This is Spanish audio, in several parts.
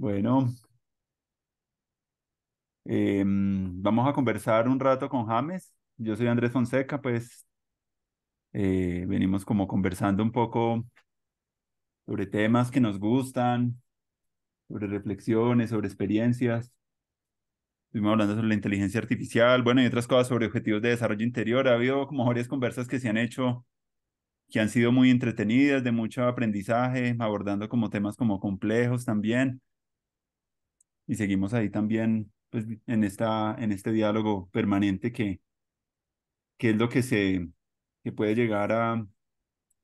Bueno, em, vamos a conversar un rato con James. Yo soy Andrés Fonseca, pues eh, venimos como conversando un poco sobre temas que nos gustan, sobre reflexiones, sobre experiencias. Estuvimos hablando sobre la inteligencia artificial, bueno, y otras cosas sobre objetivos de desarrollo interior. Ha habido como varias conversas que se han hecho que han sido muy entretenidas, de mucho aprendizaje, abordando como temas como complejos también y seguimos ahí también pues, en, esta, en este diálogo permanente que, que es lo que se que puede llegar a, a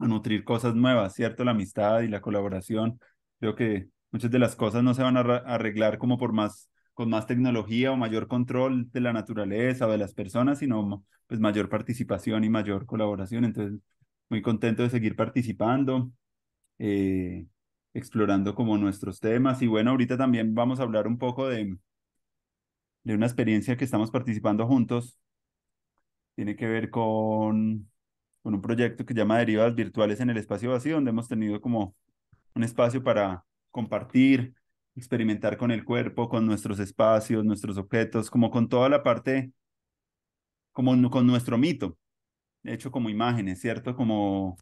nutrir cosas nuevas, ¿cierto? La amistad y la colaboración. Creo que muchas de las cosas no se van a arreglar como por más con más tecnología o mayor control de la naturaleza o de las personas, sino pues mayor participación y mayor colaboración. Entonces, muy contento de seguir participando. Eh, explorando como nuestros temas. Y bueno, ahorita también vamos a hablar un poco de, de una experiencia que estamos participando juntos. Tiene que ver con, con un proyecto que llama Derivas Virtuales en el Espacio Vacío, donde hemos tenido como un espacio para compartir, experimentar con el cuerpo, con nuestros espacios, nuestros objetos, como con toda la parte, como con nuestro mito, hecho como imágenes, ¿cierto? Como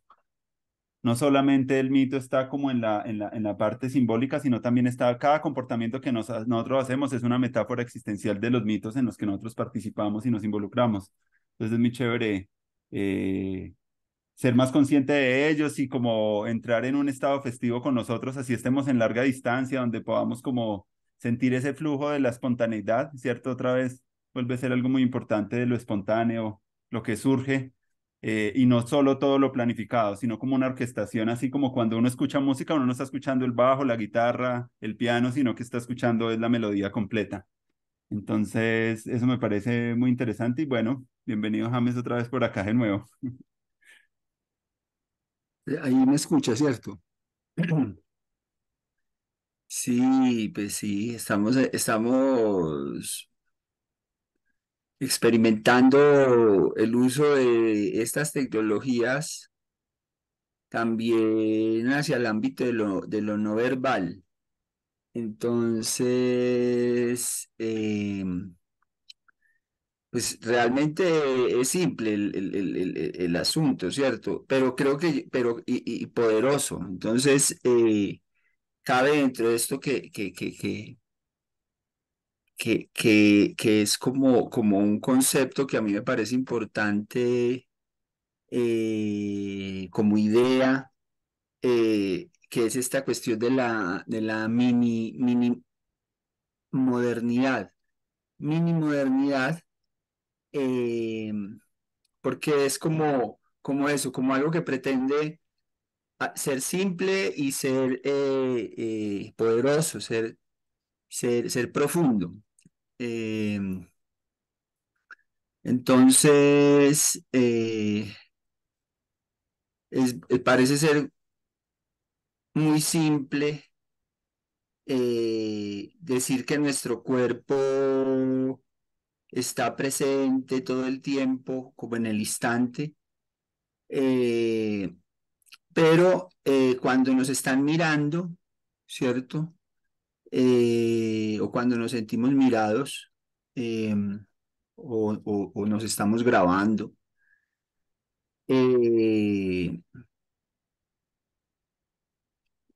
no solamente el mito está como en la, en la, en la parte simbólica, sino también está cada comportamiento que nosotros hacemos es una metáfora existencial de los mitos en los que nosotros participamos y nos involucramos. Entonces es muy chévere eh, ser más consciente de ellos y como entrar en un estado festivo con nosotros, así estemos en larga distancia, donde podamos como sentir ese flujo de la espontaneidad, ¿cierto? Otra vez vuelve a ser algo muy importante de lo espontáneo, lo que surge eh, y no solo todo lo planificado, sino como una orquestación, así como cuando uno escucha música, uno no está escuchando el bajo, la guitarra, el piano, sino que está escuchando es la melodía completa. Entonces, eso me parece muy interesante y bueno, bienvenido James otra vez por acá de nuevo. Eh, ahí me escucha, ¿cierto? Sí, pues sí, estamos, eh, estamos experimentando el uso de estas tecnologías también hacia el ámbito de lo, de lo no verbal. Entonces, em, pues realmente es simple el, asunto, ¿cierto? Pero creo que, pero y, poderoso. Entonces, eh, cabe dentro de esto que, que, que, que que, que, es como, como un concepto que a mí me parece importante eh, como idea, eh, que es esta cuestión de la, de la mini, modernidad. Mini modernidad, eh, porque es como, como eso, como algo que pretende ah, ser simple y ser poderoso, ser, ser, ser profundo. Em, entonces, eh, eh, parece ser muy simple eh, decir que nuestro cuerpo está presente todo el tiempo, como en el instante. pero cuando nos están mirando, ¿cierto? Eh, o cuando nos sentimos mirados em, o, nos estamos grabando. Eh,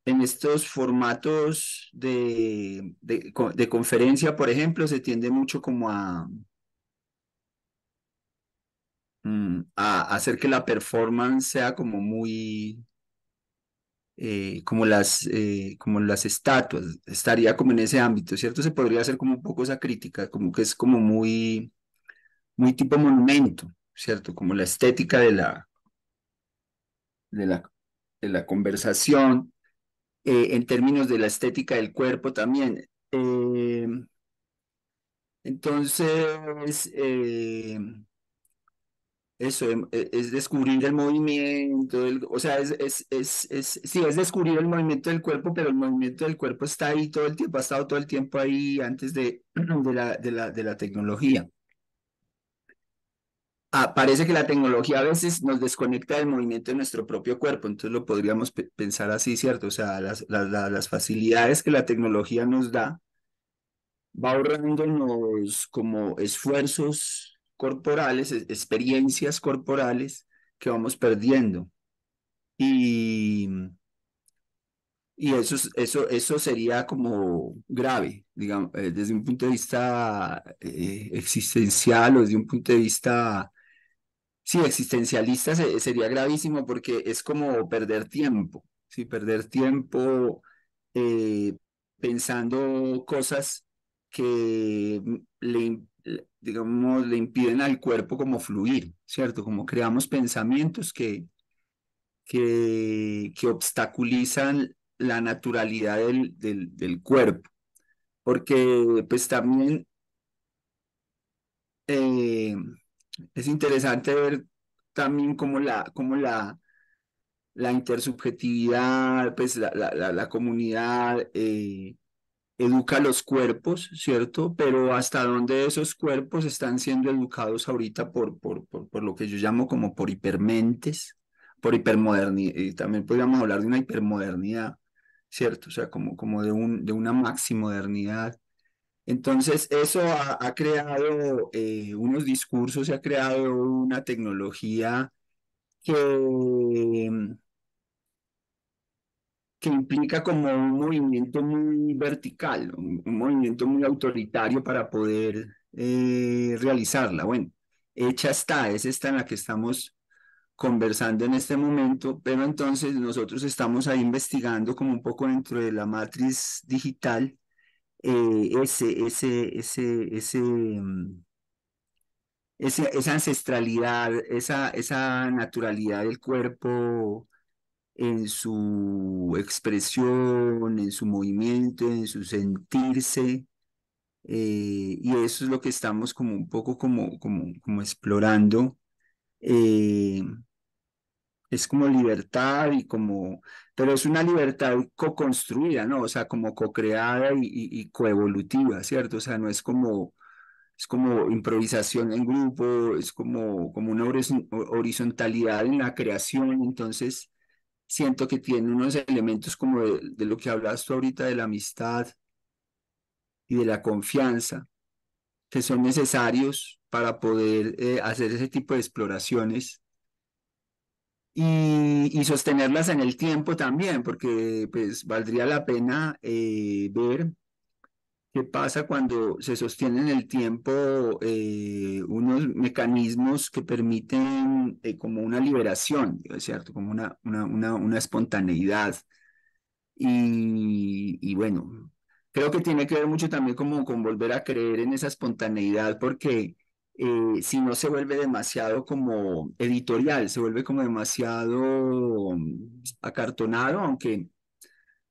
en estos formatos de, conferencia, por ejemplo, se tiende mucho como a, mm, a hacer que la performance sea como muy eh, como, las, eh, como las estatuas, estaría como en ese ámbito, ¿cierto? Se podría hacer como un poco esa crítica, como que es como muy, muy tipo monumento, ¿cierto? Como la estética de la, de la, de la conversación, eh, en términos de la estética del cuerpo también. entonces, eso em, e, es, descubrir el movimiento, o sea, es, es, es, sí, es descubrir el movimiento del cuerpo, pero el movimiento del cuerpo está ahí todo el tiempo, ha estado todo el tiempo ahí antes de, de, la, de, la, de la tecnología. Ah, parece que la tecnología a veces nos desconecta del movimiento de nuestro propio cuerpo, entonces lo podríamos pensar así, ¿cierto? O sea, las, las, las, facilidades que la tecnología nos da va ahorrándonos como esfuerzos corporales, experiencias corporales que vamos perdiendo. Y, y eso, eso, eso sería como grave, digamos, eh, desde un punto de vista eh, existencial o desde un punto de vista, sí, existencialista sería gravísimo porque es como perder tiempo, sí, perder tiempo eh, pensando cosas que le digamos, le impiden al cuerpo como fluir, ¿cierto? Como creamos pensamientos que, que, que obstaculizan la naturalidad del, del, del cuerpo. Porque pues también eh, es interesante ver también cómo la, cómo la, la intersubjetividad, pues la, la, la, comunidad, eh, educa los cuerpos, ¿cierto? Pero hasta dónde esos cuerpos están siendo educados ahorita por, por, por, lo que yo llamo como por hipermentes, por hipermodernidad, y también podríamos hablar de una hipermodernidad, ¿cierto? O sea, como, como de, un, de una maximodernidad. Entonces, eso ha, creado eh, unos discursos, se ha creado una tecnología que que implica como un movimiento muy vertical, un, movimiento muy autoritario para poder eh, realizarla. Bueno, hecha está, es esta en la que estamos conversando en este momento, pero entonces nosotros estamos ahí investigando como un poco dentro de la matriz digital eh, ese, ese, ese, mm, ese, esa ancestralidad, esa, esa naturalidad del cuerpo en su expresión, en su movimiento, en su sentirse. Eh, y eso es lo que estamos como un poco como, como, como explorando. Eh, es como libertad y como, pero es una libertad co-construida, ¿no? O sea, como co-creada y, y, y coevolutiva, ¿cierto? O sea, no es como, es como improvisación en grupo, es como, como una horizontalidad en la creación, entonces siento que tiene unos elementos como de, lo que hablaste ahorita de la amistad y de la confianza que son necesarios para poder eh, hacer ese tipo de exploraciones y, sostenerlas en el tiempo también, porque pues valdría la pena eh, ver pasa cuando se sostienen en el tiempo eh, unos mecanismos que permiten eh, como una liberación, es ¿cierto? Como una, una, una, una espontaneidad. Y, bueno, creo que tiene que ver mucho también como con volver a creer en esa espontaneidad porque... Eh, si no se vuelve demasiado como editorial, se vuelve como demasiado mm, acartonado, aunque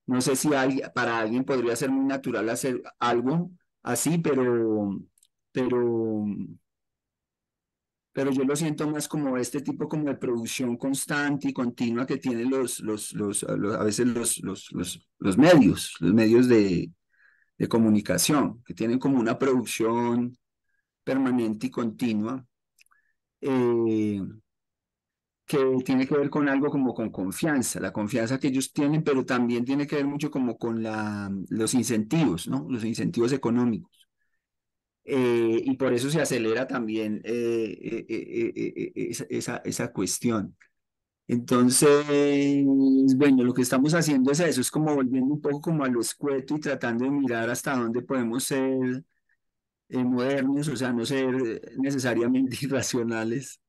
no sé si para alguien podría ser muy natural hacer algo así, pero, pero, pero yo lo siento más como este tipo como de producción constante y continua que tienen los, los, los, a veces los, los, los, los medios, los medios de, comunicación, que tienen como una producción permanente y continua. Eh, que tiene que ver con algo como con confianza, la confianza que ellos tienen, pero también tiene que ver mucho como con la, los incentivos, ¿no? Los incentivos económicos. Eh, y por eso se acelera también eh, eh, esa, esa, esa, cuestión. Entonces, bueno, lo que estamos haciendo es eso, es como volviendo un poco como a lo escueto y tratando de mirar hasta dónde podemos ser modernos, o sea, no ser necesariamente irracionales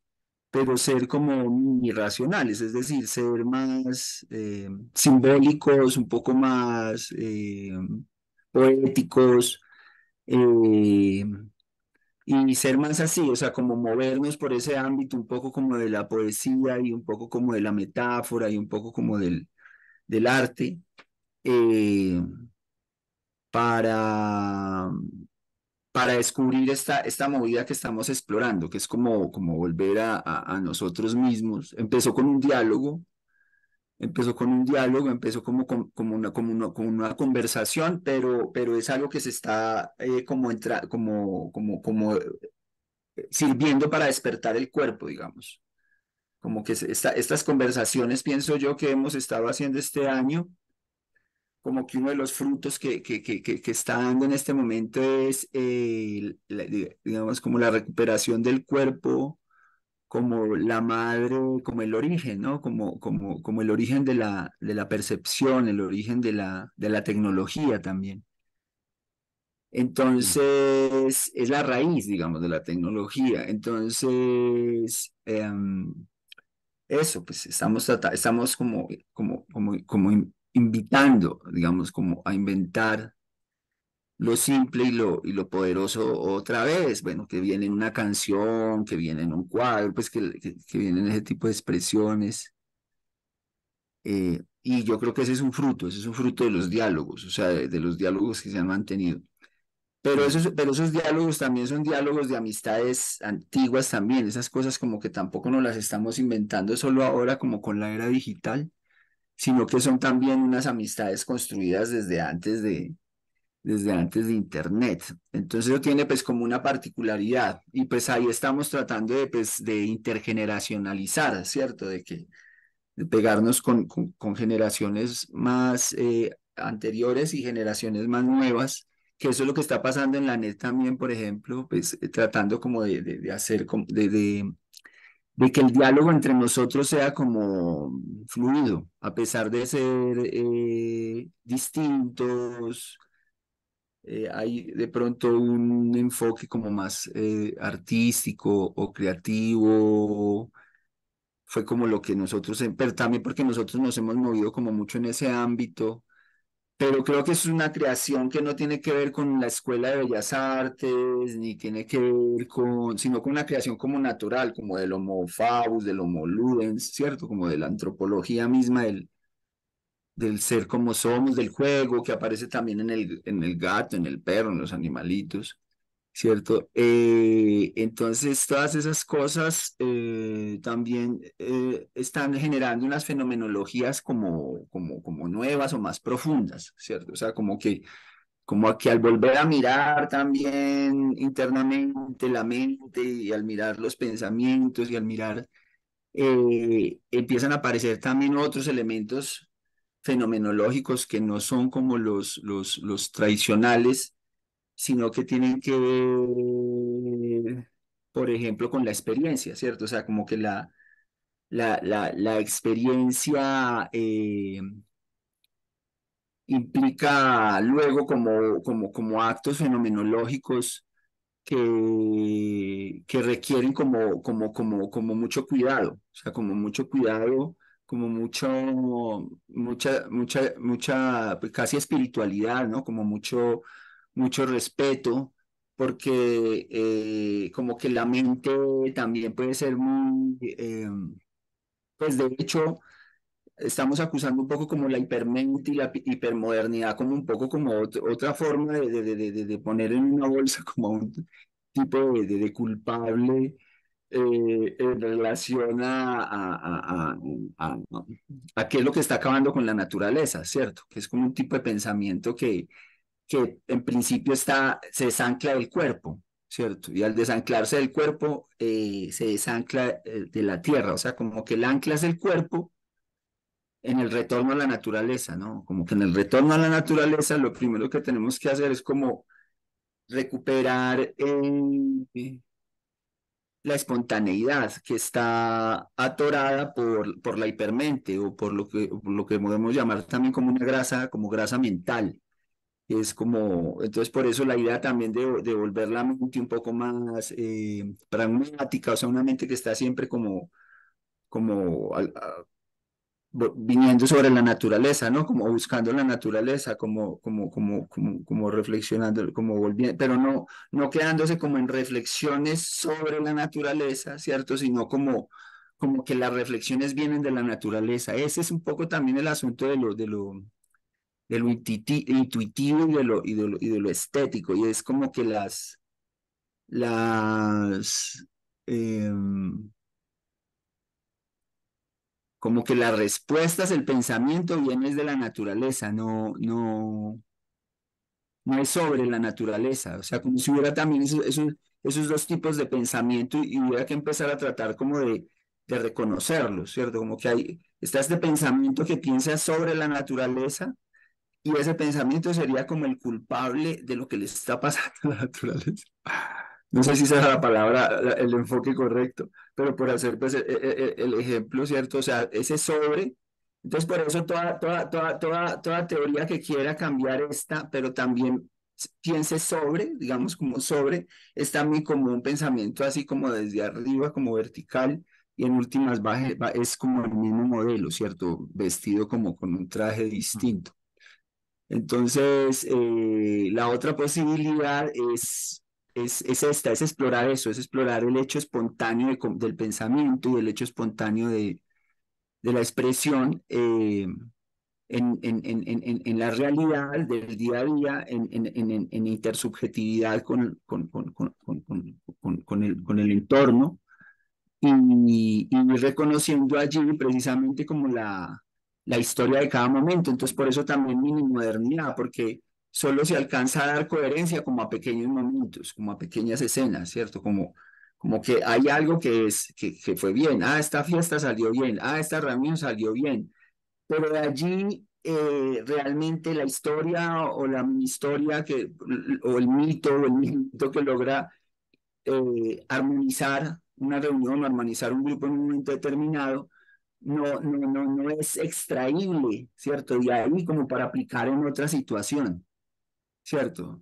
pero ser como irracionales, es decir, ser más eh, simbólicos, un poco más eh, poéticos eh, y ser más así, o sea, como movernos por ese ámbito un poco como de la poesía y un poco como de la metáfora y un poco como del, del arte para para descubrir esta, esta movida que estamos explorando, que es como, como volver a, nosotros mismos. Empezó con un diálogo, empezó con un diálogo, empezó como, como, una, como, una, una conversación, pero, pero es algo que se está eh, como, entra, como, como, como eh, sirviendo para despertar el cuerpo, digamos. Como que estas conversaciones, pienso yo, que hemos estado haciendo este año, como que uno de los frutos que, que, que, que está dando en este momento es, eh, digamos, como la recuperación del cuerpo, como la madre, como el origen, ¿no? Como, como, como el origen de la, de la percepción, el origen de la, de la tecnología también. Entonces, es la raíz, digamos, de la tecnología. Entonces, em, eso, pues estamos, estamos como, como, como, como invitando, digamos, como a inventar lo simple y lo, y lo poderoso otra vez, bueno, que viene en una canción, que viene en un cuadro, pues que, que, vienen ese tipo de expresiones. Eh, y yo creo que ese es un fruto, ese es un fruto de los diálogos, o sea, de, los diálogos que se han mantenido. Pero esos, pero esos diálogos también son diálogos de amistades antiguas también, esas cosas como que tampoco nos las estamos inventando solo ahora como con la era digital, sino que son también unas amistades construidas desde antes de, desde antes de Internet. Entonces eso tiene pues como una particularidad y pues ahí estamos tratando de, pues, de intergeneracionalizar, ¿cierto? De que pegarnos con, con, generaciones más eh, anteriores y generaciones más nuevas, que eso es lo que está pasando en la net también, por ejemplo, pues eh, tratando como de, de, de hacer, de, de que el diálogo entre nosotros sea como fluido, a pesar de ser eh, distintos, eh, hay de pronto un enfoque como más eh, artístico o creativo, fue como lo que nosotros, pero también porque nosotros nos hemos movido como mucho en ese ámbito, pero creo que es una creación que no tiene que ver con la Escuela de Bellas Artes, ni tiene que ver con, sino con una creación como natural, como del Homo del Homo Ludens, ¿cierto? Como de la antropología misma del, del ser como somos, del juego que aparece también en el, en el gato, en el perro, en los animalitos. ¿cierto? Eh, entonces, todas esas cosas eh, también eh, están generando unas fenomenologías como, como, como nuevas o más profundas, ¿cierto? O sea, como que, como que al volver a mirar también internamente la mente y al mirar los pensamientos y al mirar, empiezan a aparecer también otros elementos fenomenológicos que no son como los, los, los tradicionales sino que tienen que ver, por ejemplo, con la experiencia, ¿cierto? O sea, como que la, la, la, experiencia eh, implica luego como, como, como actos fenomenológicos que, que requieren como, como, como, como mucho cuidado, o sea, como mucho cuidado como mucho, mucha, mucha, mucha, pues, casi espiritualidad, ¿no? Como mucho, mucho respeto, porque eh, como que la mente también puede ser muy, eh, pues de hecho, estamos acusando un poco como la hipermente y la hipermodernidad, como un poco como otra forma de, de, de, poner en una bolsa como un tipo de, culpable. Eh, en relación a a, a, a, a, qué es lo que está acabando con la naturaleza, ¿cierto? Que es como un tipo de pensamiento que, que en principio está, se desancla del cuerpo, ¿cierto? Y al desanclarse del cuerpo, eh, se desancla eh, de la tierra, o sea, como que el ancla es el cuerpo en el retorno a la naturaleza, ¿no? Como que en el retorno a la naturaleza lo primero que tenemos que hacer es como recuperar eh, la espontaneidad que está atorada por, por la hipermente o por lo, que, por lo que podemos llamar también como una grasa, como grasa mental, es como, entonces por eso la idea también de, de volver la mente un poco más eh, pragmática, o sea, una mente que está siempre como, como viniendo sobre la naturaleza, ¿no? Como buscando la naturaleza, como, como, como, como, como reflexionando, como volviendo, pero no, no quedándose como en reflexiones sobre la naturaleza, ¿cierto? Sino como, como que las reflexiones vienen de la naturaleza. Ese es un poco también el asunto de lo, de lo, de lo intuitivo y de lo, y de lo, estético. Y es como que las, las, em, como que las respuestas, el pensamiento viene de la naturaleza, no, no, no es sobre la naturaleza. O sea, como si hubiera también esos, dos tipos de pensamiento y hubiera que empezar a tratar como de, de reconocerlos, ¿cierto? Como que hay, está este pensamiento que piensa sobre la naturaleza y ese pensamiento sería como el culpable de lo que le está pasando a la naturaleza. No sé si es la palabra, el enfoque correcto, pero por hacer pues, e, e, e, el ejemplo, ¿cierto? O sea, ese sobre. Entonces, por eso toda, toda, toda, toda, toda teoría que quiera cambiar esta, pero también piense sobre, digamos como sobre, es también como un pensamiento así como desde arriba, como vertical, y en últimas bajas es como el mismo modelo, ¿cierto? Vestido como con un traje distinto. Entonces, eh, la otra posibilidad es, es, esta, es explorar eso, es explorar el hecho espontáneo del pensamiento y el hecho espontáneo de, de la expresión eh, en, en, la realidad del día a día, en, intersubjetividad con, con, el, con el entorno y reconociendo allí precisamente como la la historia de cada momento. Entonces, por eso también modernidad, porque solo se alcanza a dar coherencia como a pequeños momentos, como a pequeñas escenas, ¿cierto? Como, como que hay algo que, es, que, que fue bien, ah, esta fiesta salió bien, ah, esta reunión salió bien, pero de allí eh, realmente la historia o la historia que, o el mito o el mito que logra eh, armonizar una reunión armonizar un grupo en un momento determinado, no, no, no, no es extraíble, ¿cierto? Y ahí como para aplicar en otra situación, ¿cierto?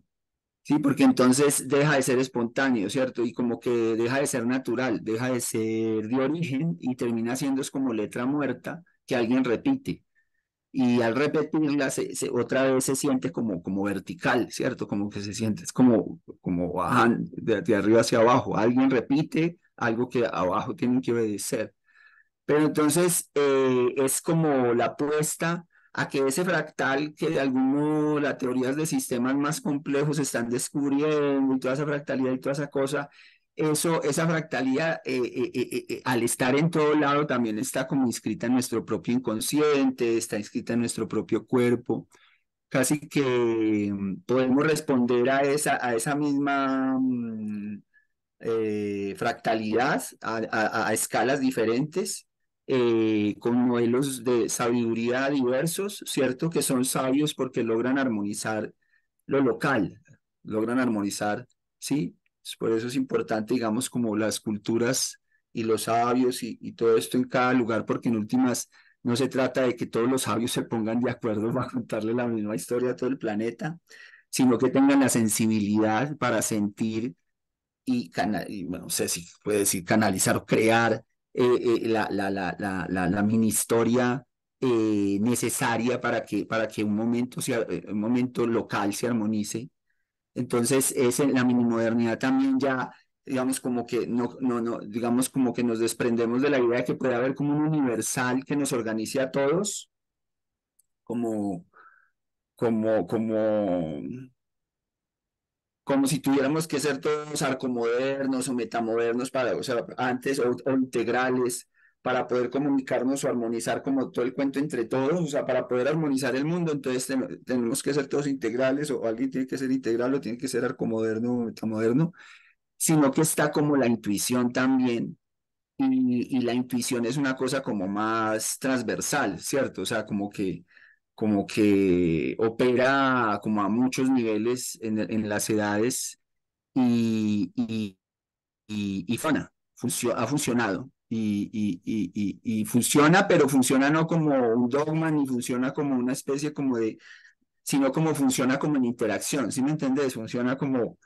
Sí, porque entonces deja de ser espontáneo, ¿cierto? Y como que deja de ser natural, deja de ser de origen y termina siendo es como letra muerta que alguien repite. Y al repetirla, otra vez se siente como, como vertical, ¿cierto? Como que se siente, es como, como bajan de, de arriba hacia abajo. Alguien repite algo que abajo tienen que obedecer. Pero entonces eh, es como la apuesta a que ese fractal que de algún modo las teorías de sistemas más complejos están descubriendo y toda esa fractalidad y toda esa cosa, eso, esa fractalidad eh, eh, al estar en todo lado también está como inscrita en nuestro propio inconsciente, está inscrita en nuestro propio cuerpo. Casi que mm, podemos responder a esa, a esa misma mm, fractalidad a escalas diferentes eh, con modelos de sabiduría diversos, ¿cierto? Que son sabios porque logran armonizar lo local, logran armonizar, ¿sí? Por eso es importante, digamos, como las culturas y los sabios y, todo esto en cada lugar, porque en últimas no se trata de que todos los sabios se pongan de acuerdo para contarle la misma historia a todo el planeta, sino que tengan la sensibilidad para sentir y, y bueno, no sé si puede decir canalizar o crear eh, eh, la, la, la, la, mini historia eh, necesaria para que, para que un, momento sea, un momento local se armonice. Entonces, es en la minimodernidad también ya digamos como que no, no, no, digamos como que nos desprendemos de la idea de que puede haber como un universal que nos organice a todos, como, como, como, como si tuviéramos que ser todos arcomodernos o metamodernos para, o sea, antes o, integrales para poder comunicarnos o armonizar como todo el cuento entre todos, o sea, para poder armonizar el mundo, entonces tenemos que ser todos integrales o alguien tiene que ser integral o tiene que ser arcomoderno o metamoderno, sino que está como la intuición también. y la intuición es una cosa como más transversal, ¿cierto? O sea, como que como que opera como a muchos niveles en, en las edades y, y, ha funcionado. Y, funciona, pero funciona no como un dogma, ni funciona como una especie como de, sino como funciona como en interacción, ¿sí me entendés? Funciona como,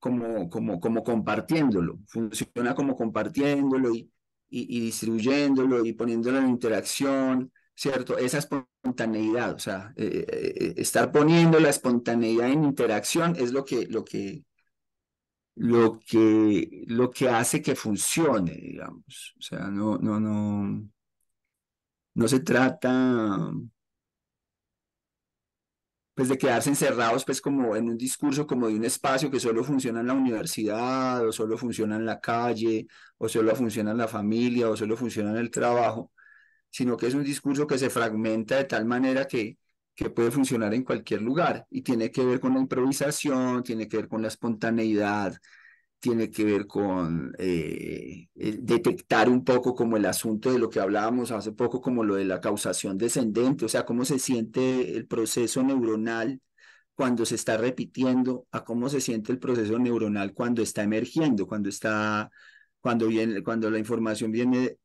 como, como, como compartiéndolo, funciona como compartiéndolo y, distribuyéndolo y poniéndolo en interacción ¿cierto? Esa espontaneidad, o sea, eh, eh, eh, estar poniendo la espontaneidad en interacción es lo que, lo que, lo que, lo que hace que funcione, digamos. O sea, no, no, no, no se trata pues de quedarse encerrados pues como en un discurso como de un espacio que solo funciona en la universidad o solo funciona en la calle o solo funciona en la familia o solo funciona en el trabajo, sino que es un discurso que se fragmenta de tal manera que, que puede funcionar en cualquier lugar y tiene que ver con la improvisación, tiene que ver con la espontaneidad, tiene que ver con eh, detectar un poco como el asunto de lo que hablábamos hace poco, como lo de la causación descendente, o sea, cómo se siente el proceso neuronal cuando se está repitiendo, a cómo se siente el proceso neuronal cuando está emergiendo, cuando está cuando viene cuando la información viene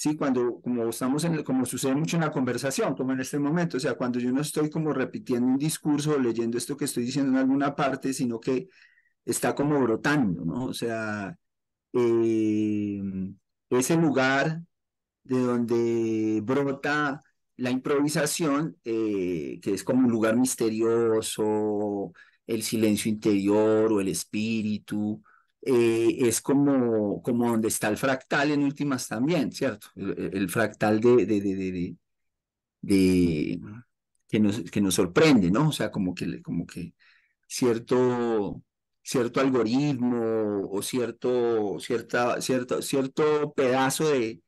¿sí? Cuando, como estamos en, como sucede mucho en la conversación, como en este momento, o sea, cuando yo no estoy como repitiendo un discurso o leyendo esto que estoy diciendo en alguna parte, sino que está como brotando, ¿no? O sea, em, ese lugar de donde brota la improvisación, eh, que es como un lugar misterioso, el silencio interior o el espíritu, eh, es como, como donde está el fractal en últimas también, ¿cierto? El, fractal de, de, que, nos, que nos sorprende, ¿no? O sea, como que, como que cierto, cierto algoritmo o cierto, cierta, cierto, cierto pedazo de,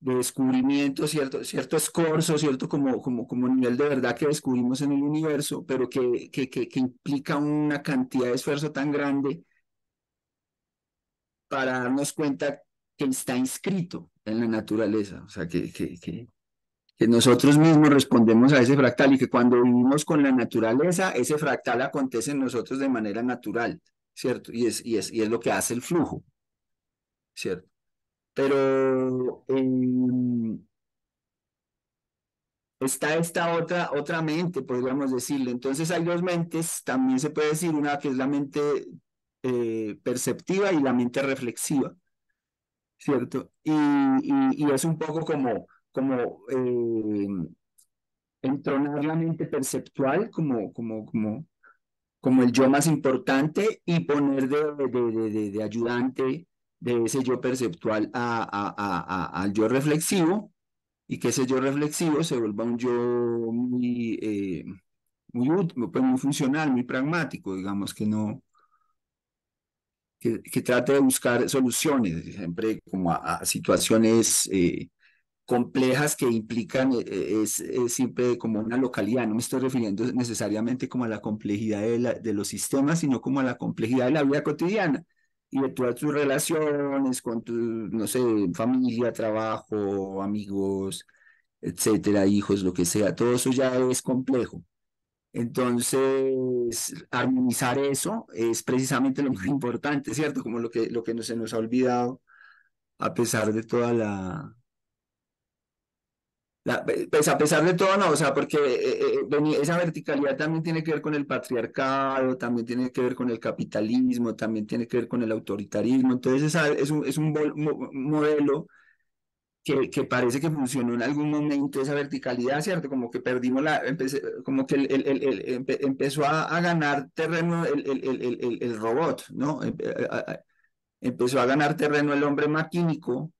descubrimiento, cierto, cierto escorzo, cierto como, como, como nivel de verdad que descubrimos en el universo, pero que, que, que implica una cantidad de esfuerzo tan grande para darnos cuenta que está inscrito en la naturaleza, o sea, que, que, que, nosotros mismos respondemos a ese fractal y que cuando vivimos con la naturaleza, ese fractal acontece en nosotros de manera natural, ¿cierto? Y es, y y es lo que hace el flujo, ¿cierto? Pero em, está esta otra, otra mente, podríamos decirle. Entonces hay dos mentes, también se puede decir una que es la mente eh, perceptiva y la mente reflexiva, ¿cierto? Y, es un poco como, como eh, entronar la mente perceptual como, como, como, como el yo más importante y poner de, de, de, ayudante de ese yo perceptual a, al yo reflexivo y que ese yo reflexivo se vuelva un yo muy, eh, muy útil, pues, muy funcional, muy pragmático, digamos que no, que, trate de buscar soluciones, siempre como a, situaciones eh, complejas que implican, eh, eh, es, siempre como una localidad, no me estoy refiriendo necesariamente como a la complejidad de, de los sistemas, sino como a la complejidad de la vida cotidiana y de todas tus relaciones con tu, no sé, familia, trabajo, amigos, etcétera, hijos, lo que sea, todo eso ya es complejo. Entonces, armonizar eso es precisamente lo más importante, ¿cierto? Como lo que, lo que no, se nos ha olvidado a pesar de toda la... pues a pesar de todo, no, o sea, porque eh, eh, esa verticalidad también tiene que ver con el patriarcado, también tiene que ver con el capitalismo, también tiene que ver con el autoritarismo. Entonces, es un, es un modelo que, parece que funcionó en algún momento esa verticalidad, ¿cierto? Como que perdimos la, como que empezó a, ganar terreno el, robot, ¿no? Empezó a ganar terreno el hombre maquínico,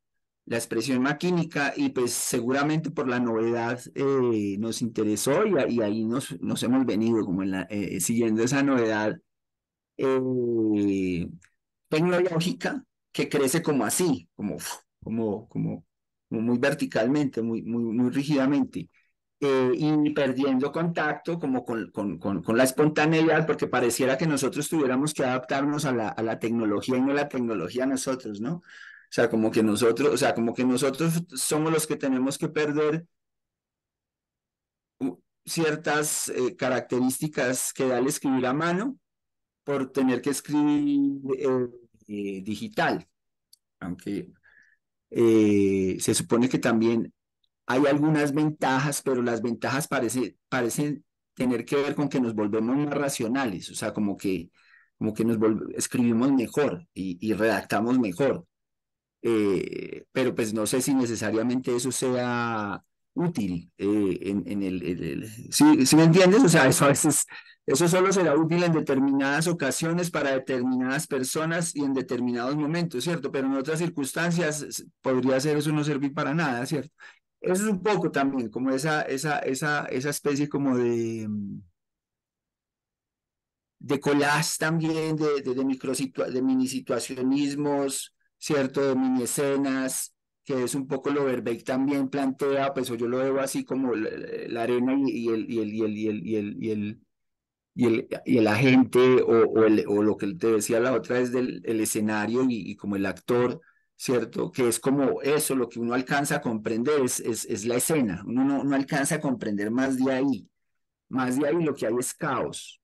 la expresión maquínica, y pues seguramente por la novedad eh, nos interesó y, ahí nos, hemos venido como en la, eh, eh, siguiendo esa novedad tecnológica que crece como así, como, como, como, muy verticalmente, muy, muy, muy rígidamente. Eh, y perdiendo contacto como con, con, la espontaneidad, porque pareciera que nosotros tuviéramos que adaptarnos a la, a la tecnología y no la tecnología a nosotros, ¿no? O sea, como que nosotros, o sea, como que nosotros somos los que tenemos que perder ciertas eh, características que da el escribir a mano por tener que escribir eh, digital. Aunque eh, se supone que también hay algunas ventajas, pero las ventajas parecen tener que ver con que nos volvemos más racionales, o sea, como que, como que nos escribimos mejor y, redactamos mejor. Eh, pero pues no sé si necesariamente eso sea útil si eh, en, el, me entiendes? O sea, eso a veces eso solo será útil en determinadas ocasiones para determinadas personas y en determinados momentos, ¿cierto? Pero en otras circunstancias podría ser eso no servir para nada, ¿cierto? Eso es un poco también como esa, esa, esa, esa especie como de, mm, de collage también, de, de, micro de mini situacionismos, ¿cierto? De mini escenas, que es un poco lo Verbeck también plantea, pues yo lo veo así como la, arena y el, y el, y el, y el y el, agente o, o, lo que te decía la otra es del escenario y, como el actor, ¿cierto? Que es como eso, lo que uno alcanza a comprender es, es, la escena, uno no, no, alcanza a comprender más de ahí, más de ahí lo que hay es caos.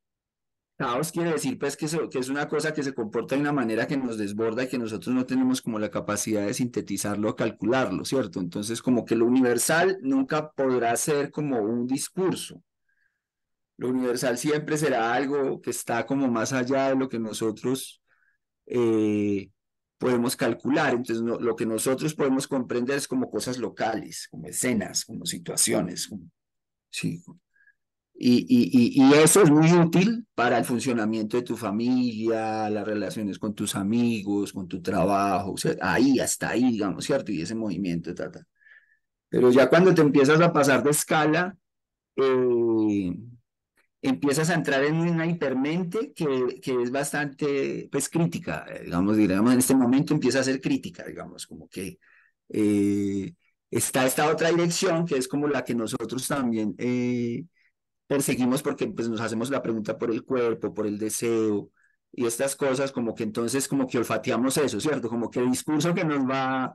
Caos quiere decir pues que, que es una cosa que se comporta de una manera que nos desborda y que nosotros no tenemos como la capacidad de sintetizarlo o calcularlo, ¿cierto? Entonces como que lo universal nunca podrá ser como un discurso, lo universal siempre será algo que está como más allá de lo que nosotros eh, podemos calcular. Entonces, lo que nosotros podemos comprender es como cosas locales, como escenas, como situaciones. sí. Y, y, y, eso es muy útil para el funcionamiento de tu familia, las relaciones con tus amigos, con tu trabajo, ahí, hasta ahí, digamos, ¿cierto? Y ese movimiento, ta, Pero ya cuando te empiezas a pasar de escala, eh, empiezas a entrar en una hipermente que, que es bastante, pues, crítica, eh, digamos, digamos, en este momento empieza a ser crítica, digamos, como que eh, está esta otra dirección que es como la que nosotros también eh, perseguimos porque pues, nos hacemos la pregunta por el cuerpo, por el deseo y estas cosas, como que entonces como que olfateamos eso, ¿cierto? Como que el discurso que nos va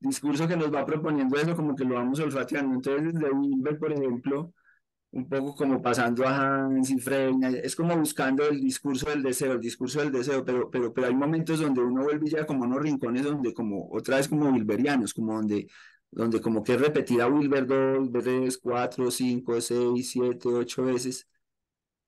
discurso que nos va proponiendo eso, como que lo vamos olfateando. Entonces, de Wilber, por ejemplo, un poco como pasando a Hans y es como buscando el discurso del deseo, el discurso del deseo, pero, pero, pero hay momentos donde uno vuelve ya como unos rincones donde como otra vez como wilberianos, como donde, donde como que repetir a Wilber dos, tres, cuatro, cinco, seis, siete, ocho veces,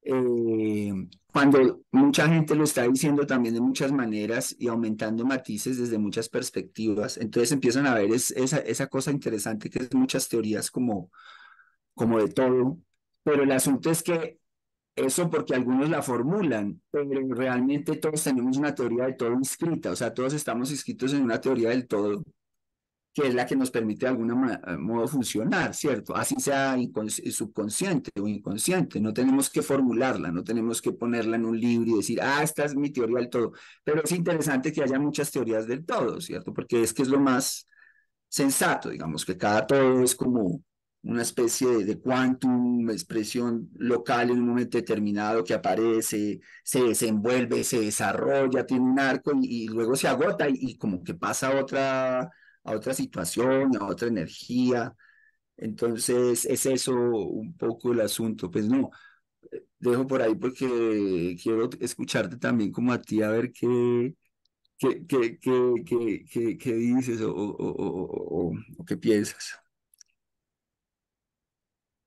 eh, cuando mucha gente lo está diciendo también de muchas maneras y aumentando matices desde muchas perspectivas, entonces empiezan a ver esa, esa cosa interesante que es muchas teorías como como de todo, pero el asunto es que eso porque algunos la formulan, pero realmente todos tenemos una teoría del todo inscrita, o sea, todos estamos inscritos en una teoría del todo que es la que nos permite de algún eh, modo funcionar, ¿cierto? Así sea eh, subconsciente o inconsciente, no tenemos que formularla, no tenemos que ponerla en un libro y decir, ah, esta es mi teoría del todo, pero es interesante que haya muchas teorías del todo, ¿cierto? Porque es que es lo más sensato, digamos, que cada todo es como una especie de, quantum, expresión local en un momento determinado que aparece, se desenvuelve, se desarrolla, tiene un arco y, luego se agota y, como que pasa a otra, a otra situación, a otra energía. Entonces es eso un poco el asunto. Pues no, dejo por ahí porque quiero escucharte también como a ti a ver qué, qué, qué, dices o, o, o qué piensas.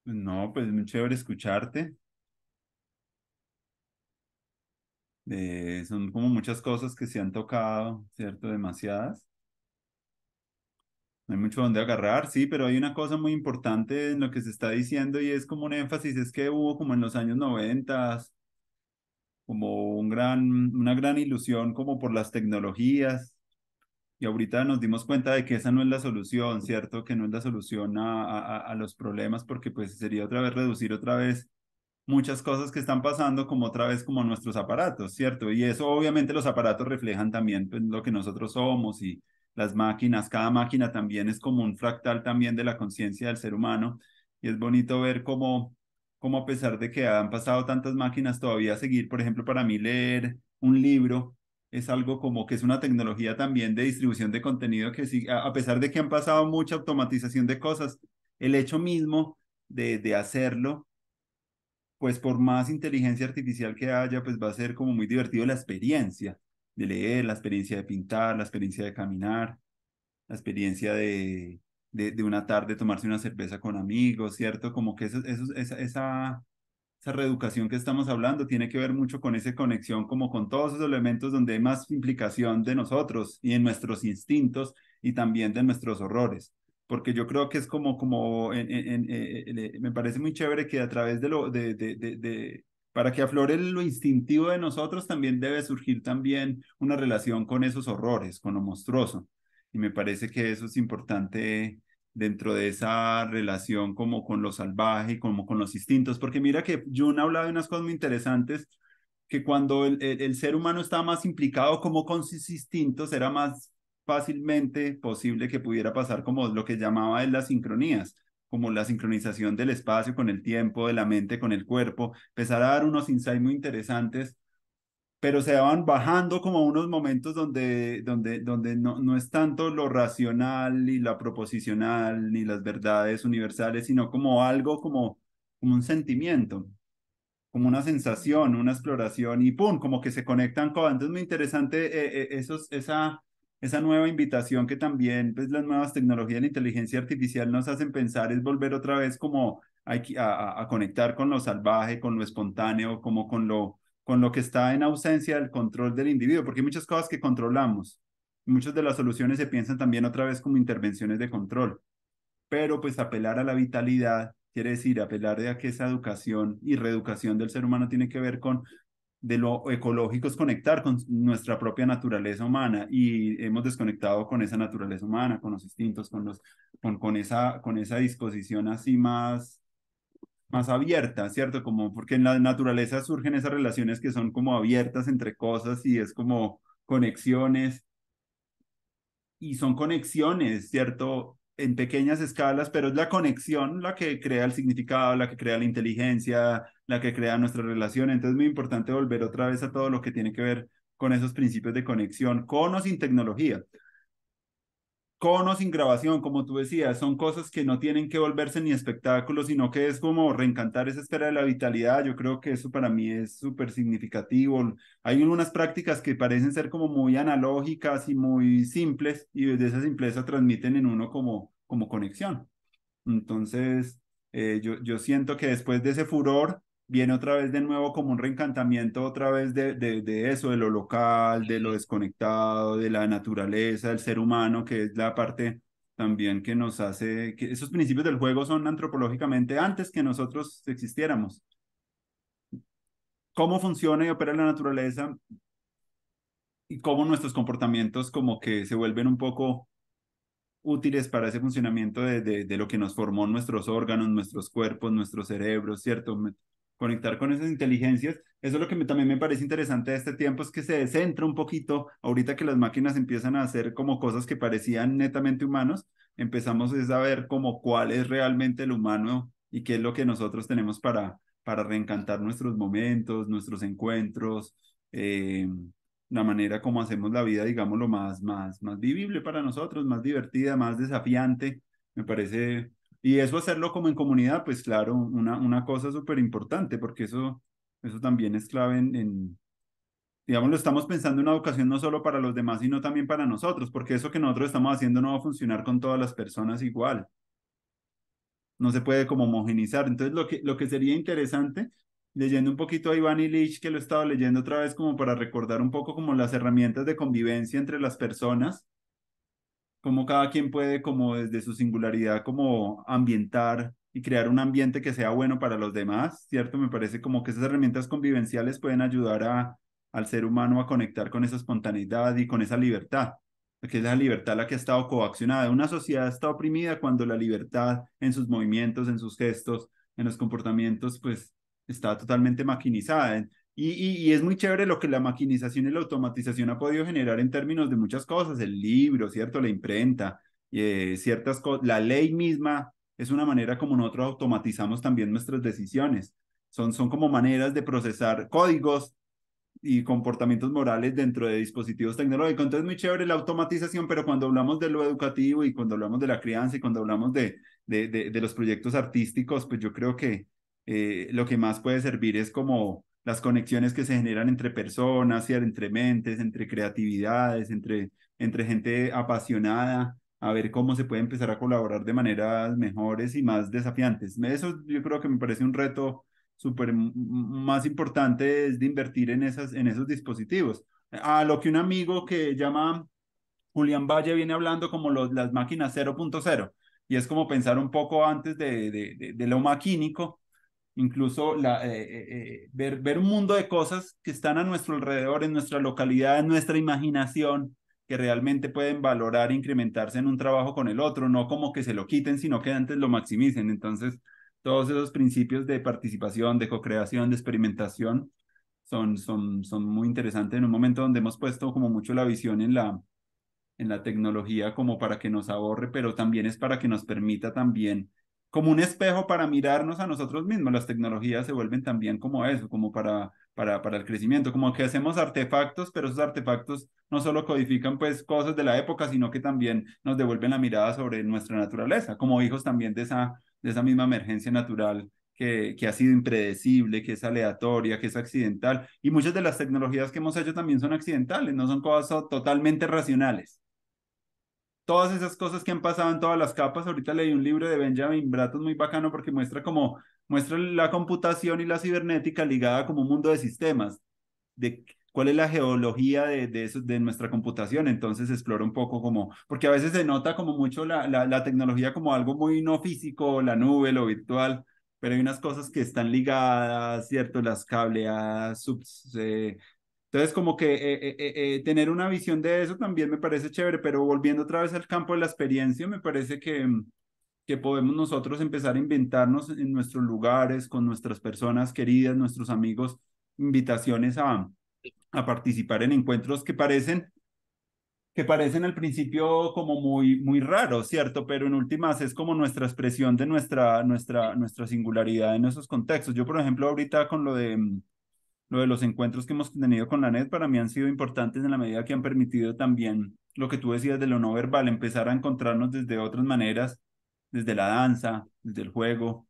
No, pues muy chévere escucharte. Eh, son como muchas cosas que se han tocado, ¿cierto? Demasiadas. No hay mucho donde agarrar, sí, pero hay una cosa muy importante en lo que se está diciendo y es como un énfasis, es que hubo como en los años noventas, como un gran, una gran ilusión como por las tecnologías, y ahorita nos dimos cuenta de que esa no es la solución, ¿cierto? Que no es la solución a, los problemas, porque pues sería otra vez reducir otra vez muchas cosas que están pasando como otra vez como nuestros aparatos, ¿cierto? Y eso obviamente los aparatos reflejan también pues, lo que nosotros somos y las máquinas, cada máquina también es como un fractal también de la conciencia del ser humano y es bonito ver cómo, cómo a pesar de que han pasado tantas máquinas todavía seguir, por ejemplo, para mí leer un libro es algo como que es una tecnología también de distribución de contenido que sí, a pesar de que han pasado mucha automatización de cosas, el hecho mismo de, de hacerlo, pues por más inteligencia artificial que haya, pues va a ser como muy divertido la experiencia de leer, la experiencia de pintar, la experiencia de caminar, la experiencia de, de, una tarde tomarse una cerveza con amigos, ¿cierto? Como que eso, eso, esa, esa reeducación que estamos hablando tiene que ver mucho con esa conexión, como con todos esos elementos donde hay más implicación de nosotros y en nuestros instintos y también de nuestros horrores. Porque yo creo que es como, como en, eh, me parece muy chévere que a través de lo, de, de, para que aflore lo instintivo de nosotros, también debe surgir también una relación con esos horrores, con lo monstruoso. Y me parece que eso es importante dentro de esa relación como con lo salvaje, como con los instintos, porque mira que Jun hablaba de unas cosas muy interesantes, que cuando el, ser humano estaba más implicado como con sus instintos, era más fácilmente posible que pudiera pasar como lo que llamaba él las sincronías, como la sincronización del espacio con el tiempo, de la mente con el cuerpo, empezar a dar unos insights muy interesantes pero se van bajando como unos momentos donde, donde, donde no, no es tanto lo racional y la proposicional ni las verdades universales, sino como algo como, como un sentimiento como una sensación, una exploración y ¡pum! como que se conectan con... es muy interesante eh, eh, esos, esa, esa nueva invitación que también pues, las nuevas tecnologías de la inteligencia artificial nos hacen pensar es volver otra vez como a, a, a conectar con lo salvaje, con lo espontáneo, como con lo, con lo que está en ausencia del control del individuo, porque hay muchas cosas que controlamos. Muchas de las soluciones se piensan también otra vez como intervenciones de control, pero pues apelar a la vitalidad quiere decir apelar de a que esa educación y reeducación del ser humano tiene que ver con de lo ecológico es conectar con nuestra propia naturaleza humana y hemos desconectado con esa naturaleza humana, con los instintos, con los con, con esa con esa disposición así más más abierta, ¿cierto? Como porque en la naturaleza surgen esas relaciones que son como abiertas entre cosas y es como conexiones. Y son conexiones, ¿cierto? En pequeñas escalas, pero es la conexión la que crea el significado, la que crea la inteligencia, la que crea nuestra relación. Entonces es muy importante volver otra vez a todo lo que tiene que ver con esos principios de conexión, con o sin tecnología con o sin grabación, como tú decías, son cosas que no tienen que volverse ni espectáculos, sino que es como reencantar esa esfera de la vitalidad. Yo creo que eso para mí es súper significativo. Hay unas prácticas que parecen ser como muy analógicas y muy simples, y desde esa simpleza transmiten en uno como, como conexión. Entonces, eh, yo, yo siento que después de ese furor viene otra vez de nuevo como un reencantamiento otra vez de, de, eso, de lo local, de lo desconectado, de la naturaleza, del ser humano, que es la parte también que nos hace, que esos principios del juego son antropológicamente antes que nosotros existiéramos. Cómo funciona y opera la naturaleza y cómo nuestros comportamientos como que se vuelven un poco útiles para ese funcionamiento de, lo que nos formó nuestros órganos, nuestros cuerpos, nuestros cerebros, ¿cierto? conectar con esas inteligencias. Eso es lo que también me parece interesante de este tiempo, es que se centra un poquito, ahorita que las máquinas empiezan a hacer como cosas que parecían netamente humanos, empezamos a ver como cuál es realmente el humano y qué es lo que nosotros tenemos para, para reencantar nuestros momentos, nuestros encuentros, eh, la manera como hacemos la vida, digamos, lo más, más, más vivible para nosotros, más divertida, más desafiante. Me parece y eso hacerlo como en comunidad, pues claro, una, una cosa súper importante, porque eso, eso también es clave en, digamos, lo estamos pensando en una educación no solo para los demás, sino también para nosotros, porque eso que nosotros estamos haciendo no va a funcionar con todas las personas igual. No se puede como homogenizar. Entonces, lo que, lo que sería interesante, leyendo un poquito a Iván Lich que lo he estado leyendo otra vez como para recordar un poco como las herramientas de convivencia entre las personas, como cada quien puede como desde su singularidad como ambientar y crear un ambiente que sea bueno para los demás, ¿cierto? Me parece como que esas herramientas convivenciales pueden ayudar a, al ser humano a conectar con esa espontaneidad y con esa libertad, que es la libertad la que ha estado coaccionada. Una sociedad está oprimida cuando la libertad en sus movimientos, en sus gestos, en los comportamientos, pues está totalmente maquinizada. Y, es muy chévere lo que la maquinización y la automatización ha podido generar en términos de muchas cosas, el libro, ¿cierto? La imprenta, eh, ciertas la ley misma es una manera como nosotros automatizamos también nuestras decisiones. Son, son como maneras de procesar códigos y comportamientos morales dentro de dispositivos tecnológicos. Entonces, es muy chévere la automatización, pero cuando hablamos de lo educativo y cuando hablamos de la crianza y cuando hablamos de, de, los proyectos artísticos, pues yo creo que eh, lo que más puede servir es como las conexiones que se generan entre personas, entre mentes, entre creatividades, entre, entre gente apasionada, a ver cómo se puede empezar a colaborar de maneras mejores y más desafiantes. Eso yo creo que me parece un reto súper más importante es de invertir en, esas, en esos dispositivos. A lo que un amigo que llama Julián Valle viene hablando como los, las máquinas 0.0, y es como pensar un poco antes de, de lo maquínico, incluso la, eh, eh, eh, ver, un mundo de cosas que están a nuestro alrededor, en nuestra localidad, en nuestra imaginación, que realmente pueden valorar, e incrementarse en un trabajo con el otro, no como que se lo quiten, sino que antes lo maximicen. Entonces, todos esos principios de participación, de co-creación, de experimentación, son, son, son muy interesantes en un momento donde hemos puesto como mucho la visión en la, en la tecnología como para que nos ahorre, pero también es para que nos permita también como un espejo para mirarnos a nosotros mismos. Las tecnologías se vuelven también como eso, como para, para, para el crecimiento, como que hacemos artefactos, pero esos artefactos no solo codifican pues cosas de la época, sino que también nos devuelven la mirada sobre nuestra naturaleza, como hijos también de esa, de esa misma emergencia natural que, que, ha sido impredecible, que es aleatoria, que es accidental. Y muchas de las tecnologías que hemos hecho también son accidentales, no son cosas totalmente racionales todas esas cosas que han pasado en todas las capas. Ahorita leí un libro de Benjamin Bratton muy bacano porque muestra como muestra la computación y la cibernética ligada como un mundo de sistemas, de cuál es la geología de, de, de nuestra computación. Entonces explora un poco como, porque a veces se nota como mucho la, la, tecnología como algo muy no físico, la nube, lo virtual, pero hay unas cosas que están ligadas, ¿cierto? Las cableadas, subs, entonces, como que eh, eh, eh, tener una visión de eso también me parece chévere, pero volviendo otra vez al campo de la experiencia, me parece que, que podemos nosotros empezar a inventarnos en nuestros lugares, con nuestras personas queridas, nuestros amigos, invitaciones a, a participar en encuentros que parecen que parecen al principio como muy, muy raros, ¿cierto? Pero en últimas es como nuestra expresión de nuestra, nuestra, nuestra singularidad en esos contextos. Yo, por ejemplo, ahorita con lo de lo de los encuentros que hemos tenido con la NET para mí han sido importantes en la medida que han permitido también lo que tú decías de lo no verbal, empezar a encontrarnos desde otras maneras, desde la danza, desde el juego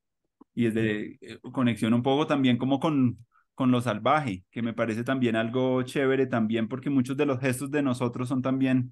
y desde eh, conexión un poco también como con, con lo salvaje, que me parece también algo chévere también porque muchos de los gestos de nosotros son también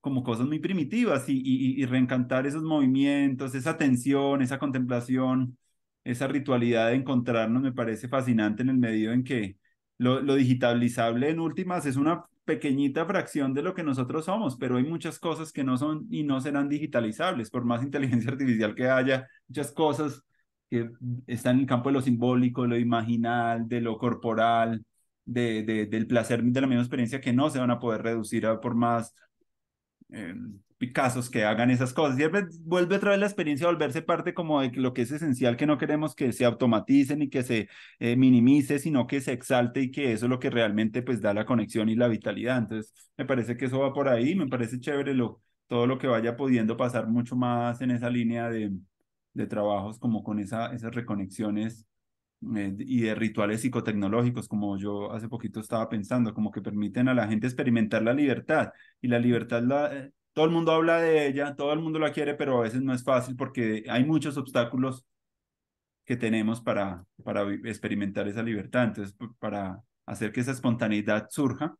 como cosas muy primitivas y, y, y reencantar esos movimientos, esa tensión, esa contemplación esa ritualidad de encontrarnos me parece fascinante en el medio en que lo, digitalizable en últimas es una pequeñita fracción de lo que nosotros somos, pero hay muchas cosas que no son y no serán digitalizables, por más inteligencia artificial que haya, muchas cosas que están en el campo de lo simbólico, lo imaginal, de lo corporal, de, del placer de la misma experiencia que no se van a poder reducir a por más em, casos que hagan esas cosas. Y vuelve otra vez la experiencia a volverse parte como de lo que es esencial, que no queremos que se automatice ni que se eh, minimice, sino que se exalte y que eso es lo que realmente pues da la conexión y la vitalidad. Entonces, me parece que eso va por ahí, me parece chévere lo, todo lo que vaya pudiendo pasar mucho más en esa línea de, de trabajos, como con esa, esas reconexiones eh, y de rituales psicotecnológicos, como yo hace poquito estaba pensando, como que permiten a la gente experimentar la libertad y la libertad la eh, todo el mundo habla de ella, todo el mundo la quiere, pero a veces no es fácil porque hay muchos obstáculos que tenemos para, para experimentar esa libertad. Entonces, para hacer que esa espontaneidad surja,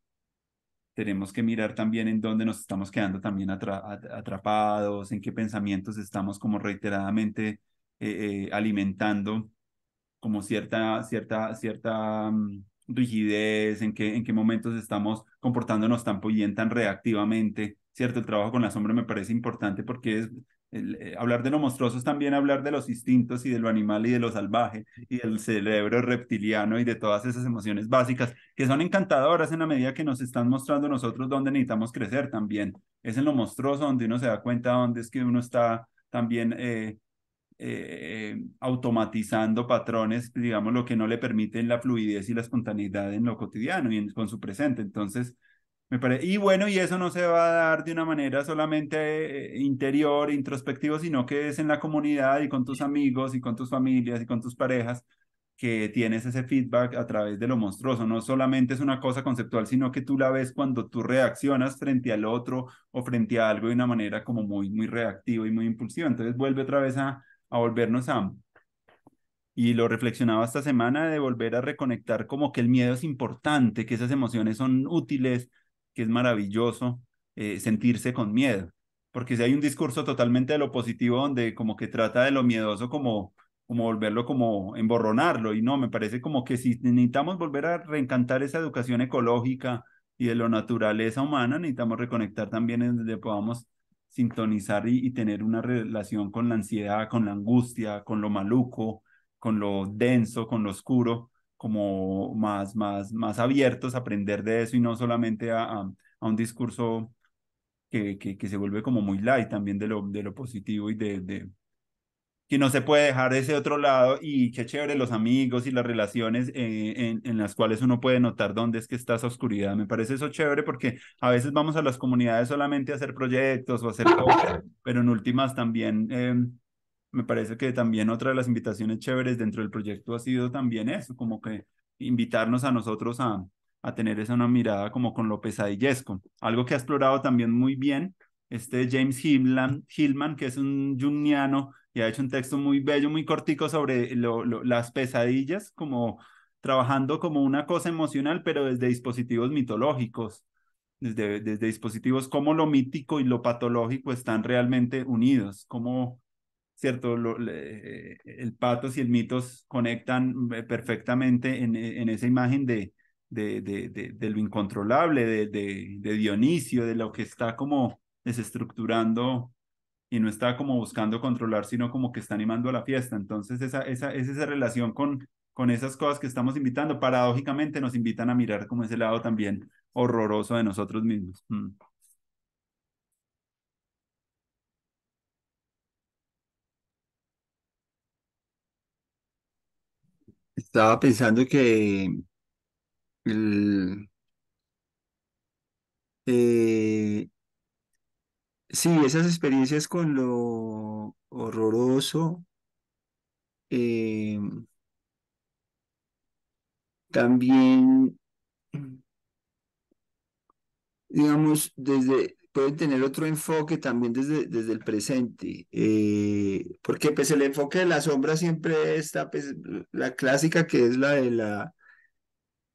tenemos que mirar también en dónde nos estamos quedando también atrapados, en qué pensamientos estamos como reiteradamente eh, eh, alimentando como cierta, cierta, cierta mm, rigidez, en qué, en qué momentos estamos comportándonos tan bien, tan reactivamente ¿cierto? El trabajo con la sombra me parece importante porque es eh, hablar de lo monstruoso es también hablar de los instintos y de lo animal y de lo salvaje y del cerebro reptiliano y de todas esas emociones básicas que son encantadoras en la medida que nos están mostrando nosotros dónde necesitamos crecer también. Es en lo monstruoso donde uno se da cuenta dónde es que uno está también eh, eh, automatizando patrones, digamos, lo que no le permite la fluidez y la espontaneidad en lo cotidiano y con su presente. Entonces, y bueno, y eso no se va a dar de una manera solamente eh, interior, introspectivo, sino que es en la comunidad y con tus amigos y con tus familias y con tus parejas que tienes ese feedback a través de lo monstruoso. No solamente es una cosa conceptual, sino que tú la ves cuando tú reaccionas frente al otro o frente a algo de una manera como muy, muy reactiva y muy impulsiva. Entonces vuelve otra vez a, a volvernos a... Y lo reflexionaba esta semana de volver a reconectar como que el miedo es importante, que esas emociones son útiles, que es maravilloso eh, sentirse con miedo, porque si hay un discurso totalmente de lo positivo donde como que trata de lo miedoso como como volverlo como emborronarlo y no, me parece como que si necesitamos volver a reencantar esa educación ecológica y de lo naturaleza humana, necesitamos reconectar también en donde podamos sintonizar y, tener una relación con la ansiedad, con la angustia, con lo maluco, con lo denso, con lo oscuro, como más, más, más abiertos a aprender de eso y no solamente a, a, un discurso que, que, se vuelve como muy light también de lo, de lo positivo y de, que no se puede dejar ese otro lado y qué chévere los amigos y las relaciones eh, en, las cuales uno puede notar dónde es que está esa oscuridad. Me parece eso chévere porque a veces vamos a las comunidades solamente a hacer proyectos o hacer cosas, pero en últimas también em, me parece que también otra de las invitaciones chéveres dentro del proyecto ha sido también eso, como que invitarnos a nosotros a, tener esa una mirada como con lo pesadillesco, algo que ha explorado también muy bien este James Hillman, Hillman que es un juniano y ha hecho un texto muy bello, muy cortico sobre las pesadillas, como trabajando como una cosa emocional, pero desde dispositivos mitológicos, desde, desde dispositivos como lo mítico y lo patológico están realmente unidos, como ¿cierto? Eh, el patos y el mitos conectan eh, perfectamente en, eh, en esa imagen de, de, de, de, de lo incontrolable, de, Dionisio, de lo que está como desestructurando y no está como buscando controlar, sino como que está animando a la fiesta. Entonces, esa, esa, es esa relación con, con esas cosas que estamos invitando. Paradójicamente nos invitan a mirar como ese lado también horroroso de nosotros mismos. Mm. Estaba pensando que el, eh, sí, esas experiencias con lo horroroso em, también, digamos, desde pueden tener otro enfoque también desde, desde el presente, eh, porque pues el enfoque de la sombra siempre está, pues, la clásica que es la de la,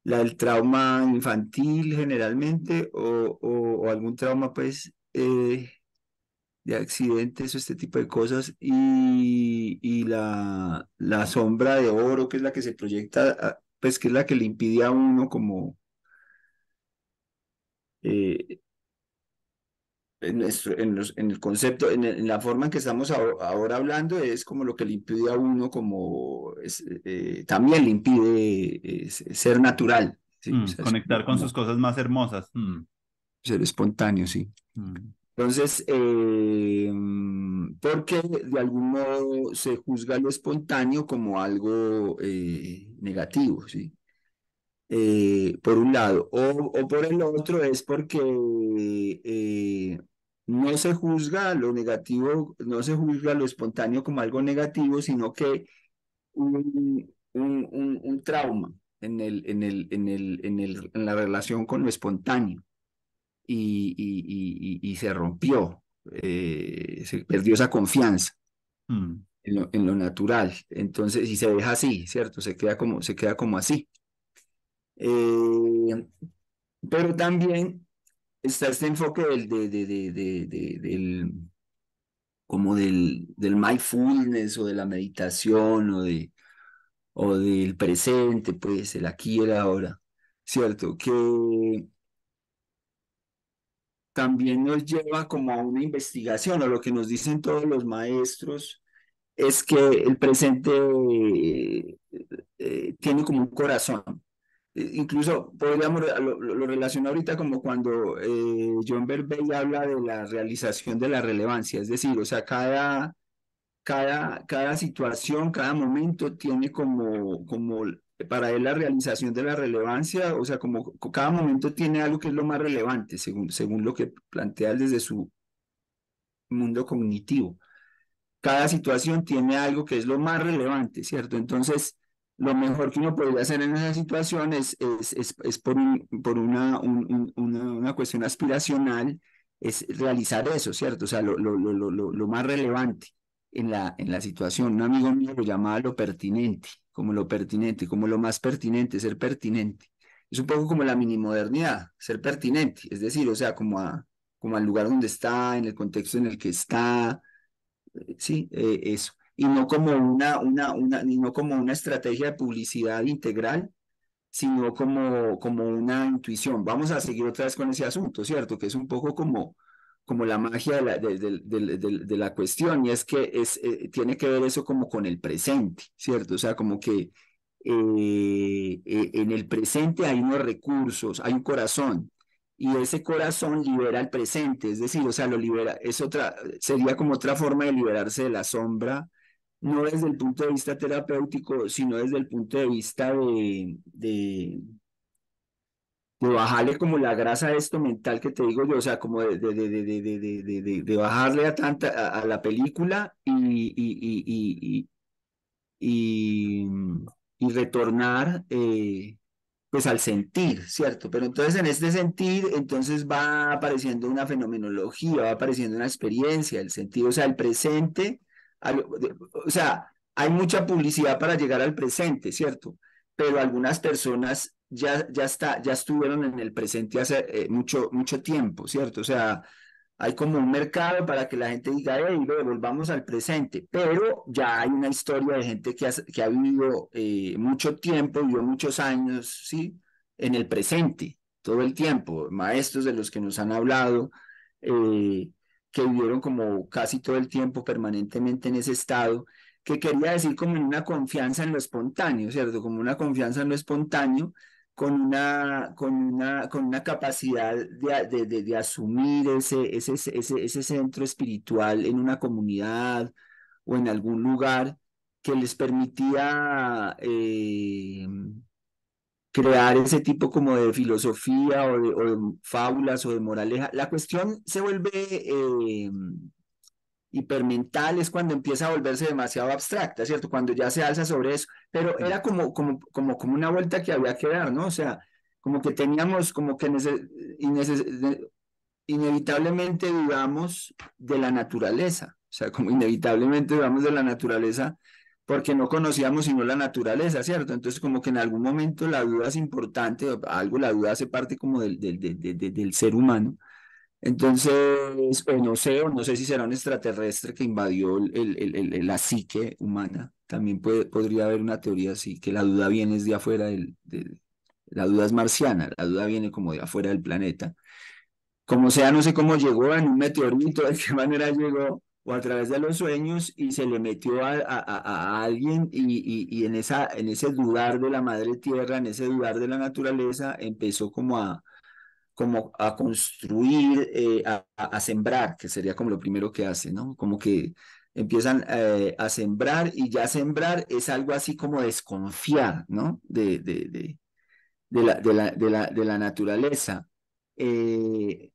la del trauma infantil generalmente o, o, algún trauma pues eh, de accidentes o este tipo de cosas y, la, la, sombra de oro que es la que se proyecta pues que es la que le impide a uno como eh, en, el concepto, en, la forma en que estamos ahora, hablando, es como lo que le impide a uno, como eh, también le impide ser natural. Mm, conectar con sus cosas más hermosas. Mm. Ser espontáneo, sí. Mm. Entonces, eh, porque de algún modo se juzga lo espontáneo como algo eh, negativo, ¿sí? Eh, por un lado, o, o, por el otro es porque no se juzga lo negativo, no se juzga lo espontáneo como algo negativo, sino que un, un, trauma en, el, en, el, en, el, en, la relación con lo espontáneo. Y, se rompió, eh, se perdió esa confianza. Mm. En lo, natural. Entonces, y se deja así, ¿cierto? Se queda como, se queda como así. Eh, pero también está este enfoque del, de, de, de, del como del, del mindfulness o de la meditación o, de, o del presente, pues el aquí y el ahora, ¿cierto? Que también nos lleva como a una investigación, o lo que nos dicen todos los maestros, es que el presente eh, eh, tiene como un corazón, incluso podríamos lo, lo ahorita como cuando eh, John Berbey habla de la realización de la relevancia, es decir, o sea, cada, cada, cada situación, cada momento tiene como, como para él la realización de la relevancia, o sea, como cada momento tiene algo que es lo más relevante, según, según lo que plantea desde su mundo cognitivo. Cada situación tiene algo que es lo más relevante, ¿cierto? Entonces, lo mejor que uno podría hacer en esa situación es, por, una, una, cuestión aspiracional, es realizar eso, ¿cierto? O sea, lo, más relevante en la, en la situación. Un amigo mío lo llamaba lo pertinente, como lo pertinente, como lo más pertinente, ser pertinente. Es un poco como la mini modernidad, ser pertinente, es decir, o sea, como, a, como al lugar donde está, en el contexto en el que está, eh, sí, eh, eso y no como una, una, una, no como una estrategia de publicidad integral, sino como, como una intuición. Vamos a seguir otra vez con ese asunto, ¿cierto? Que es un poco como, como la magia de la, de, la cuestión, y es que es, eh, tiene que ver eso como con el presente, ¿cierto? O sea, como que eh, eh, en el presente hay unos recursos, hay un corazón, y ese corazón libera el presente, es decir, o sea, lo libera, es otra, sería como otra forma de liberarse de la sombra no desde el punto de vista terapéutico, sino desde el punto de vista de, bajarle como la grasa a esto mental que te digo yo, o sea, como de, bajarle a tanta a, la película y, retornar eh, pues al sentir, ¿cierto? Pero entonces en este sentir, entonces va apareciendo una fenomenología, va apareciendo una experiencia, el sentido, o sea, el presente o sea, hay mucha publicidad para llegar al presente, ¿cierto? Pero algunas personas ya, ya, está, ya estuvieron en el presente hace eh, mucho, mucho tiempo, ¿cierto? O sea, hay como un mercado para que la gente diga, hey, volvamos al presente, pero ya hay una historia de gente que ha, que ha vivido eh, mucho tiempo, vivió muchos años, ¿sí? En el presente, todo el tiempo, maestros de los que nos han hablado, eh, que vivieron como casi todo el tiempo permanentemente en ese estado, que quería decir como en una confianza en lo espontáneo, ¿cierto? Como una confianza en lo espontáneo, con una, con una, con una capacidad de, de, asumir ese, ese, ese, ese centro espiritual en una comunidad o en algún lugar que les permitía eh, crear ese tipo como de filosofía o de, fábulas o de moraleja. La cuestión se vuelve eh, hipermental, es cuando empieza a volverse demasiado abstracta, ¿cierto? Cuando ya se alza sobre eso, pero era como, como, como, como una vuelta que había que dar, ¿no? O sea, como que teníamos, como que inevitablemente digamos de la naturaleza, o sea, como inevitablemente digamos de la naturaleza porque no conocíamos sino la naturaleza, ¿cierto? Entonces como que en algún momento la duda es importante, algo la duda hace parte como del, del, del, ser humano. Entonces, o no sé, o no sé si será un extraterrestre que invadió el, la psique humana. También puede, podría haber una teoría así, que la duda viene de afuera del, del, la duda es marciana, la duda viene como de afuera del planeta. Como sea, no sé cómo llegó en un meteorito, de qué manera llegó, o a través de los sueños y se le metió a, a, a alguien y, y, y, en, esa, en ese lugar de la madre tierra, en ese lugar de la naturaleza, empezó como a, como a construir, eh, a, a, sembrar, que sería como lo primero que hace, ¿no? Como que empiezan eh, a sembrar y ya sembrar es algo así como desconfiar, ¿no? De, de, de, de, la, de, la, de, la, de la naturaleza. Eh,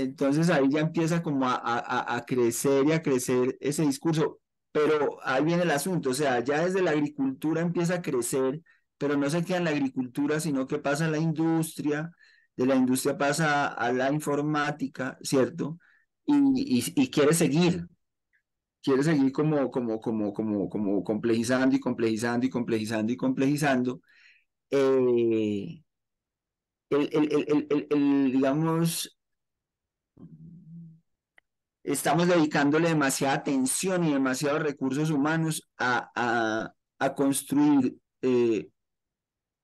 entonces ahí ya empieza como a, crecer y a crecer ese discurso, pero ahí viene el asunto, o sea, ya desde la agricultura empieza a crecer, pero no se queda en la agricultura, sino que pasa a la industria, de la industria pasa a la informática, ¿cierto? Y, y, quiere seguir, quiere seguir como, como, como, como, como complejizando y complejizando y complejizando y complejizando. Eh, el, el, el, el, digamos, estamos dedicándole demasiada atención y demasiados recursos humanos a, a, construir eh,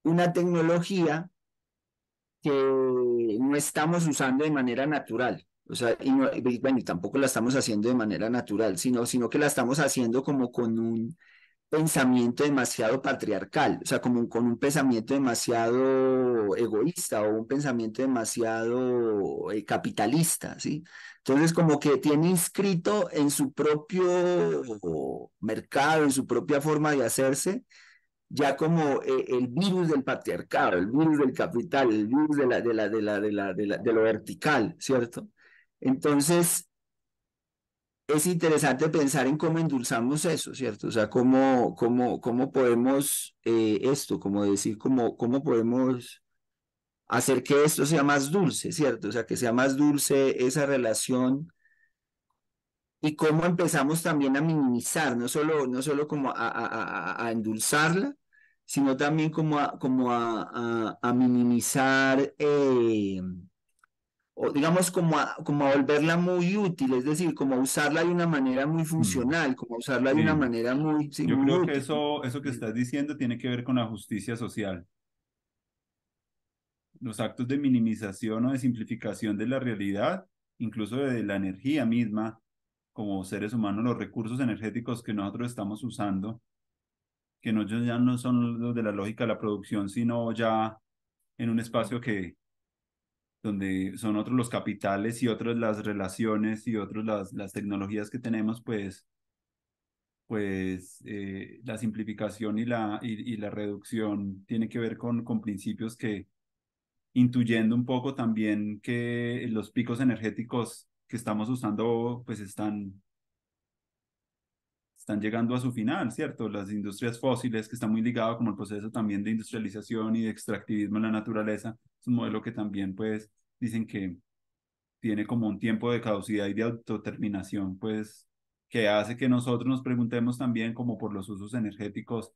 una tecnología que no estamos usando de manera natural. O sea, y, bueno, y tampoco la estamos haciendo de manera natural, sino, sino que la estamos haciendo como con un pensamiento demasiado patriarcal, o sea, como con un pensamiento demasiado egoísta o un pensamiento demasiado eh, capitalista, ¿sí? Entonces, como que tiene inscrito en su propio mercado, en su propia forma de hacerse, ya como eh, el virus del patriarcado, el virus del capital, el virus de, de, la, de, la, de, la, de, lo vertical, ¿cierto? Entonces, es interesante pensar en cómo endulzamos eso, ¿cierto? O sea, cómo, cómo, cómo podemos eh, esto, como decir, cómo, cómo podemos hacer que esto sea más dulce, ¿cierto? O sea, que sea más dulce esa relación y cómo empezamos también a minimizar, no solo, no solo como a, endulzarla, sino también como a, como a, minimizar, eh, o digamos, como a, como a volverla muy útil, es decir, como usarla de una manera muy mm. funcional, como usarla de una manera muy... Yo creo que eso, eso que estás diciendo tiene que ver con la justicia social los actos de minimización o de simplificación de la realidad, incluso de la energía misma, como seres humanos, los recursos energéticos que nosotros estamos usando, que no, ya no son los de la lógica de la producción, sino ya en un espacio que donde son otros los capitales y otras las relaciones y otras las, las tecnologías que tenemos, pues, pues eh, la simplificación y la, y la reducción tiene que ver con, con principios que, intuyendo un poco también que los picos energéticos que estamos usando pues están están llegando a su final, ¿cierto? Las industrias fósiles, que están muy ligadas como el proceso también de industrialización y de extractivismo en la naturaleza, es un modelo que también, pues, dicen que tiene como un tiempo de caducidad y de autoterminación, pues, que hace que nosotros nos preguntemos también como por los usos energéticos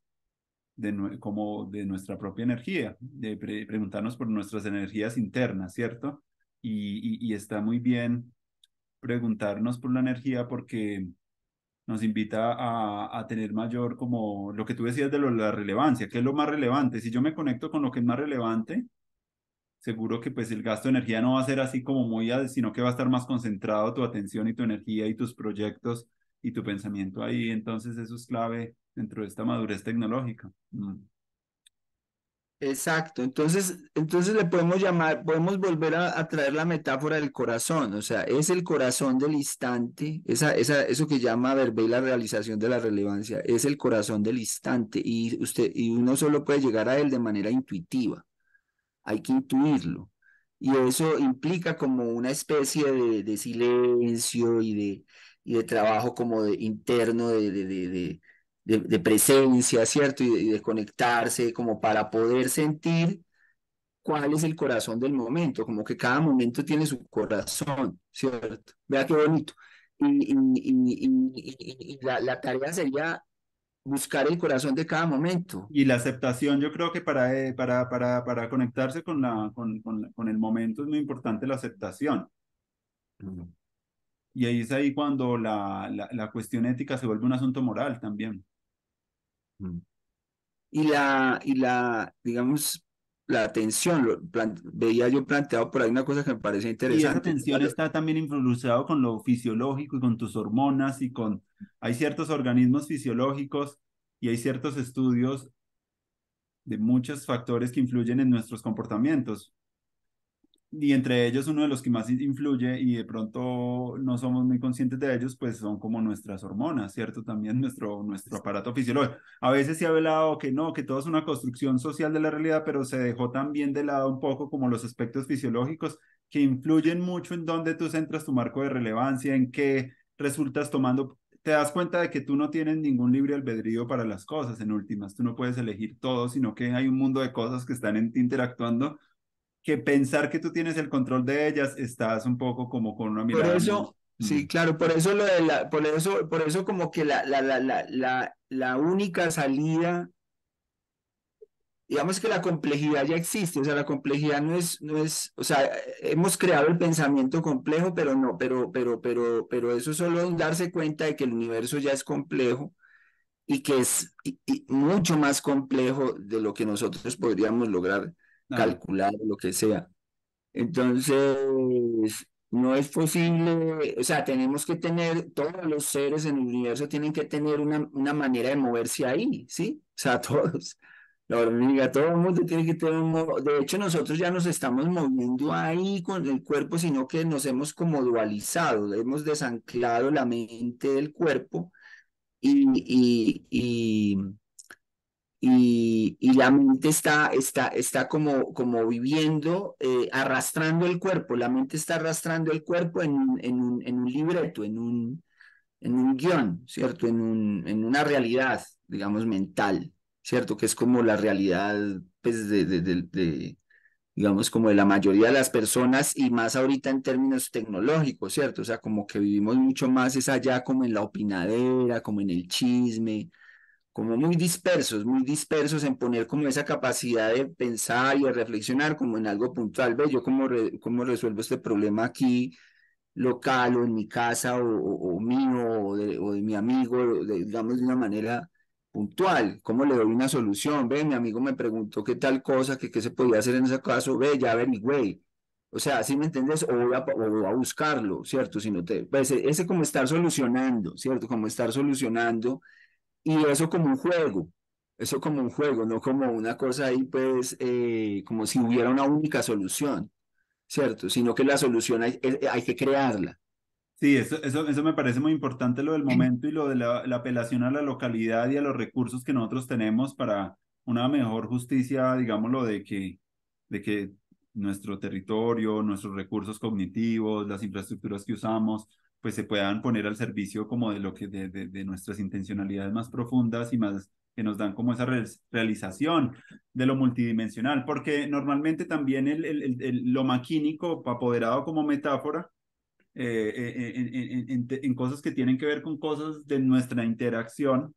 de, como de nuestra propia energía, de preguntarnos por nuestras energías internas, ¿cierto? Y, está muy bien preguntarnos por la energía porque nos invita a, tener mayor, como lo que tú decías de la relevancia, ¿qué es lo más relevante? Si yo me conecto con lo que es más relevante, seguro que pues el gasto de energía no va a ser así como muy, sino que va a estar más concentrado tu atención y tu energía y tus proyectos y tu pensamiento ahí, entonces eso es clave dentro de esta madurez tecnológica. Mm. Exacto, entonces, entonces le podemos llamar, podemos volver a, traer la metáfora del corazón, o sea, es el corazón del instante, esa, eso que llama y la realización de la relevancia, es el corazón del instante y, usted, y uno solo puede llegar a él de manera intuitiva, hay que intuirlo y eso implica como una especie de, silencio y de, y de trabajo como de interno de de, presencia, ¿cierto? Y de, conectarse como para poder sentir cuál es el corazón del momento, como que cada momento tiene su corazón, ¿cierto? Vea qué bonito. Y, la, tarea sería buscar el corazón de cada momento. Y la aceptación, yo creo que para, eh, para, para, para conectarse con, la, con, con, con, el momento es muy importante la aceptación. Y ahí es ahí cuando la, la, la cuestión ética se vuelve un asunto moral también. Y la, y la, digamos, la atención, veía yo planteado por ahí una cosa que me parecía interesante. Y esa atención está también influenciado con lo fisiológico y con tus hormonas y con, hay ciertos organismos fisiológicos y hay ciertos estudios de muchos factores que influyen en nuestros comportamientos y entre ellos uno de los que más influye y de pronto no somos muy conscientes de ellos, pues son como nuestras hormonas, ¿cierto? También nuestro, nuestro aparato fisiológico. A veces se ha velado que no, que todo es una construcción social de la realidad, pero se dejó también de lado un poco como los aspectos fisiológicos que influyen mucho en dónde tú centras tu marco de relevancia, en qué resultas tomando. Te das cuenta de que tú no tienes ningún libre albedrío para las cosas, en últimas, tú no puedes elegir todo, sino que hay un mundo de cosas que están interactuando que pensar que tú tienes el control de ellas, estás un poco como con una mirada. Por eso, sí, mm. claro, por eso lo de la, por eso, por eso como que la, la, la, la, la única salida digamos que la complejidad ya existe, o sea, la complejidad no es, no es, o sea, hemos creado el pensamiento complejo, pero no, pero, pero, pero, pero eso solo es darse cuenta de que el universo ya es complejo y que es mucho más complejo de lo que nosotros podríamos lograr calcular, lo que sea. Entonces, no es posible, o sea, tenemos que tener, todos los seres en el universo tienen que tener una, una manera de moverse ahí, ¿sí? O sea, todos, la hormiga, todo el mundo tiene que tener un... De hecho, nosotros ya nos estamos moviendo ahí con el cuerpo, sino que nos hemos como dualizado, hemos desanclado la mente del cuerpo y, y y, la mente está, está, como, como viviendo, eh, arrastrando el cuerpo, la mente está arrastrando el cuerpo en, un, en libreto, en un, en un guión, ¿cierto? En, en una realidad, digamos, mental, ¿cierto? Que es como la realidad, pues, de, digamos, como de la mayoría de las personas y más ahorita en términos tecnológicos, ¿cierto? O sea, como que vivimos mucho más es allá como en la opinadera, como en el chisme, como muy dispersos, muy dispersos en poner como esa capacidad de pensar y de reflexionar como en algo puntual. Ve, yo como cómo resuelvo este problema aquí local o en mi casa o, mío o de, mi amigo, digamos de una manera puntual, cómo le doy una solución. Ve, mi amigo me preguntó qué tal cosa, que qué se podía hacer en ese caso. Ve, ya ve mi güey. O sea, si ¿sí me entiendes? O voy, a, a, buscarlo, ¿cierto? Si no te, pues, e, ese como estar solucionando, ¿cierto? Como estar solucionando y eso como un juego, eso como un juego, no como una cosa ahí, pues, eh, como si hubiera una única solución, ¿cierto? Sino que la solución eh, hay, que crearla. Sí, eso, eso, eso, me parece muy importante lo del momento y lo de la, apelación a la localidad y a los recursos que nosotros tenemos para una mejor justicia, digámoslo, de que, de que nuestro territorio, nuestros recursos cognitivos, las infraestructuras que usamos, pues se puedan poner al servicio como de lo que de, de, nuestras intencionalidades más profundas y más que nos dan como esa realización de lo multidimensional, porque normalmente también el, el, lo maquínico, apoderado como metáfora, eh, eh, en, cosas que tienen que ver con cosas de nuestra interacción,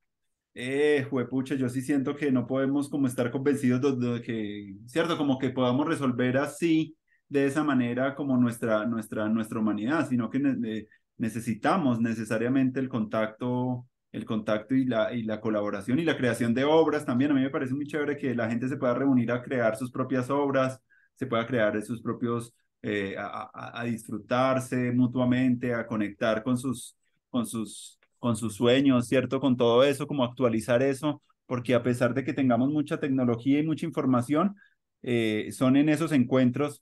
eh, juepucha, yo sí siento que no podemos como estar convencidos de, que, ¿cierto? Como que podamos resolver así de esa manera como nuestra, nuestra, nuestra humanidad, sino que necesitamos necesariamente el contacto, el contacto y la, y la colaboración y la creación de obras también. A mí me parece muy chévere que la gente se pueda reunir a crear sus propias obras, se pueda crear sus propios, eh, a, disfrutarse mutuamente, a conectar con sus, con sus, con sus sueños, ¿cierto? Con todo eso, como actualizar eso, porque a pesar de que tengamos mucha tecnología y mucha información, eh, son en esos encuentros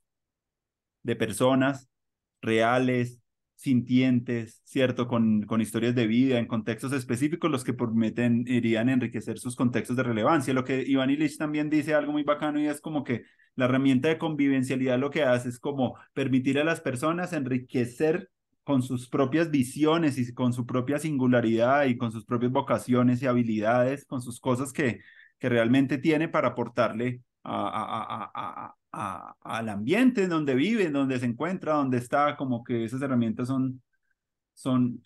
de personas reales, sintientes, ¿cierto? Con, con historias de vida, en contextos específicos, los que prometen irían a enriquecer sus contextos de relevancia. Lo que Iván Ilich también dice algo muy bacano y es como que la herramienta de convivencialidad lo que hace es como permitir a las personas enriquecer con sus propias visiones y con su propia singularidad y con sus propias vocaciones y habilidades, con sus cosas que, que realmente tiene para aportarle al ambiente en donde vive, en donde se encuentra, donde está, como que esas herramientas son, son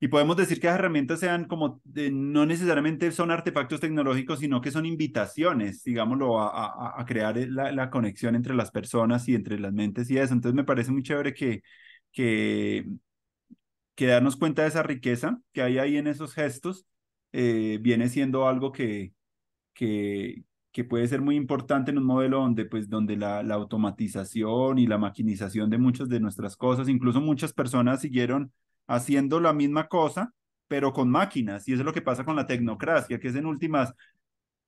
y podemos decir que las herramientas sean como, no necesariamente son artefactos tecnológicos, sino que son invitaciones, digámoslo, a, crear la, conexión entre las personas y entre las mentes y eso. Entonces me parece muy chévere que, que, que darnos cuenta de esa riqueza que hay ahí en esos gestos eh, viene siendo algo que, que, que puede ser muy importante en un modelo donde, pues, donde la, la automatización y la maquinización de muchas de nuestras cosas, incluso muchas personas siguieron haciendo la misma cosa, pero con máquinas. Y eso es lo que pasa con la tecnocracia, que es en últimas,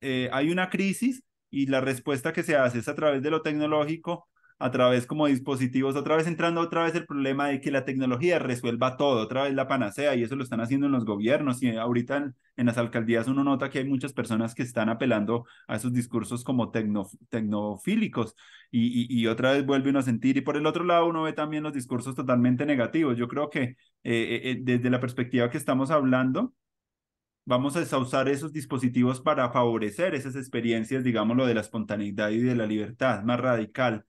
eh, hay una crisis y la respuesta que se hace es a través de lo tecnológico a través como dispositivos, otra vez entrando otra vez el problema de que la tecnología resuelva todo, otra vez la panacea, y eso lo están haciendo en los gobiernos, y ahorita en, las alcaldías uno nota que hay muchas personas que están apelando a esos discursos como tecnofílicos, y, y, otra vez vuelve uno a sentir, y por el otro lado uno ve también los discursos totalmente negativos, yo creo que eh, eh, eh, desde la perspectiva que estamos hablando, vamos a usar esos dispositivos para favorecer esas experiencias, digámoslo, de la espontaneidad y de la libertad más radical,